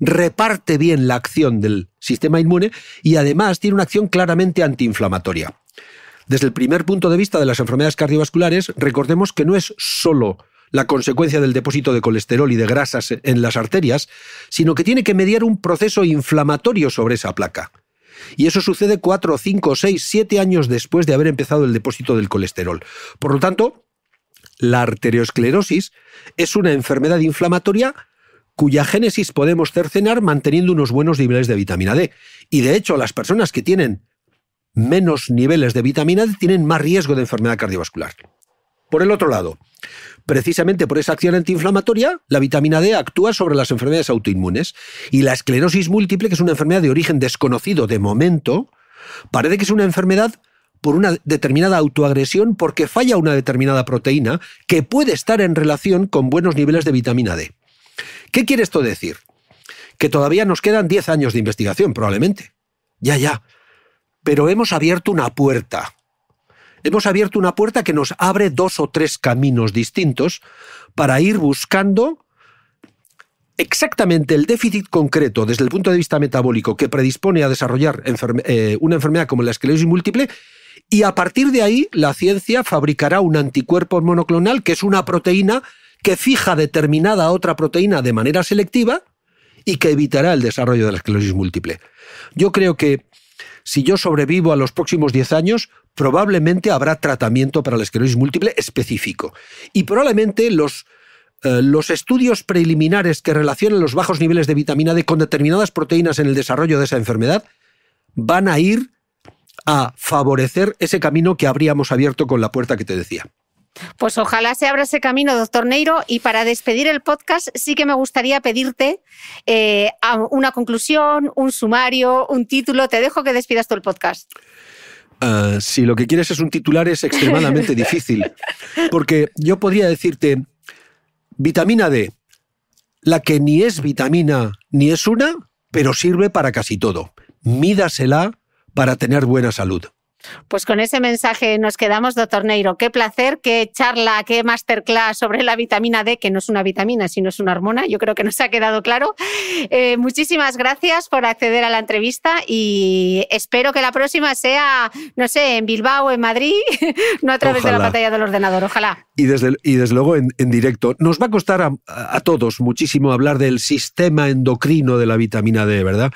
reparte bien la acción del sistema inmune y además tiene una acción claramente antiinflamatoria. Desde el primer punto de vista de las enfermedades cardiovasculares, recordemos que no es solo la consecuencia del depósito de colesterol y de grasas en las arterias, sino que tiene que mediar un proceso inflamatorio sobre esa placa. Y eso sucede cuatro, cinco, seis, siete años después de haber empezado el depósito del colesterol. Por lo tanto, la arteriosclerosis es una enfermedad inflamatoria cuya génesis podemos cercenar manteniendo unos buenos niveles de vitamina D. Y de hecho, las personas que tienen menos niveles de vitamina D tienen más riesgo de enfermedad cardiovascular. Por el otro lado, precisamente por esa acción antiinflamatoria, la vitamina D actúa sobre las enfermedades autoinmunes. Y la esclerosis múltiple, que es una enfermedad de origen desconocido de momento, parece que es una enfermedad por una determinada autoagresión porque falla una determinada proteína que puede estar en relación con buenos niveles de vitamina D. ¿Qué quiere esto decir? Que todavía nos quedan 10 años de investigación, probablemente. Ya, ya. Pero hemos abierto una puerta Hemos abierto una puerta que nos abre dos o tres caminos distintos para ir buscando exactamente el déficit concreto desde el punto de vista metabólico que predispone a desarrollar eh, una enfermedad como la esclerosis múltiple y a partir de ahí la ciencia fabricará un anticuerpo monoclonal que es una proteína que fija determinada otra proteína de manera selectiva y que evitará el desarrollo de la esclerosis múltiple. Yo creo que si yo sobrevivo a los próximos 10 años, probablemente habrá tratamiento para la esclerosis múltiple específico. Y probablemente los, eh, los estudios preliminares que relacionan los bajos niveles de vitamina D con determinadas proteínas en el desarrollo de esa enfermedad van a ir a favorecer ese camino que habríamos abierto con la puerta que te decía. Pues ojalá se abra ese camino, doctor Neiro. Y para despedir el podcast, sí que me gustaría pedirte eh, una conclusión, un sumario, un título. Te dejo que despidas tú el podcast. Ah, si lo que quieres es un titular es extremadamente difícil, porque yo podría decirte, vitamina D, la que ni es vitamina ni es una, pero sirve para casi todo. Mídasela para tener buena salud. Pues con ese mensaje nos quedamos, doctor Neiro. Qué placer, qué charla, qué masterclass sobre la vitamina D, que no es una vitamina, sino es una hormona. Yo creo que nos ha quedado claro. Eh, muchísimas gracias por acceder a la entrevista y espero que la próxima sea, no sé, en Bilbao, en Madrid, no a través de la pantalla del ordenador, ojalá. Y desde, y desde luego en, directo. Nos va a costar a todos muchísimo hablar del sistema endocrino de la vitamina D, ¿verdad?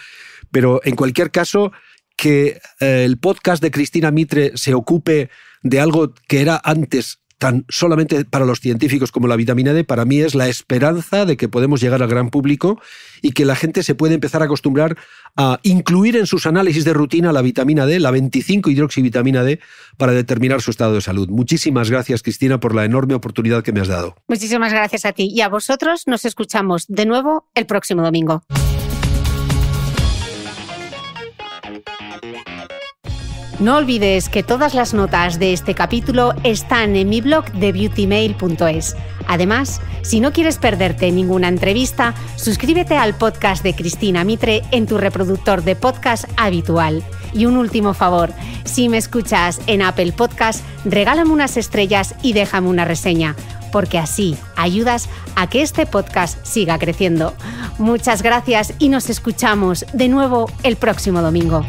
Pero en cualquier caso, que eh, el podcast de Cristina Mitre se ocupe de algo que era antes tan solamente para los científicos como la vitamina D, para mí es la esperanza de que podemos llegar al gran público y que la gente se puede empezar a acostumbrar a incluir en sus análisis de rutina la vitamina D, la 25 hidroxivitamina D, para determinar su estado de salud. Muchísimas gracias, Cristina, por la enorme oportunidad que me has dado. Muchísimas gracias a ti y a vosotros. Nos escuchamos de nuevo el próximo domingo. No olvides que todas las notas de este capítulo están en mi blog de beautymail.es. Además, si no quieres perderte ninguna entrevista, suscríbete al podcast de Cristina Mitre en tu reproductor de podcast habitual. Y un último favor, si me escuchas en Apple Podcast, regálame unas estrellas y déjame una reseña, porque así ayudas a que este podcast siga creciendo. Muchas gracias y nos escuchamos de nuevo el próximo domingo.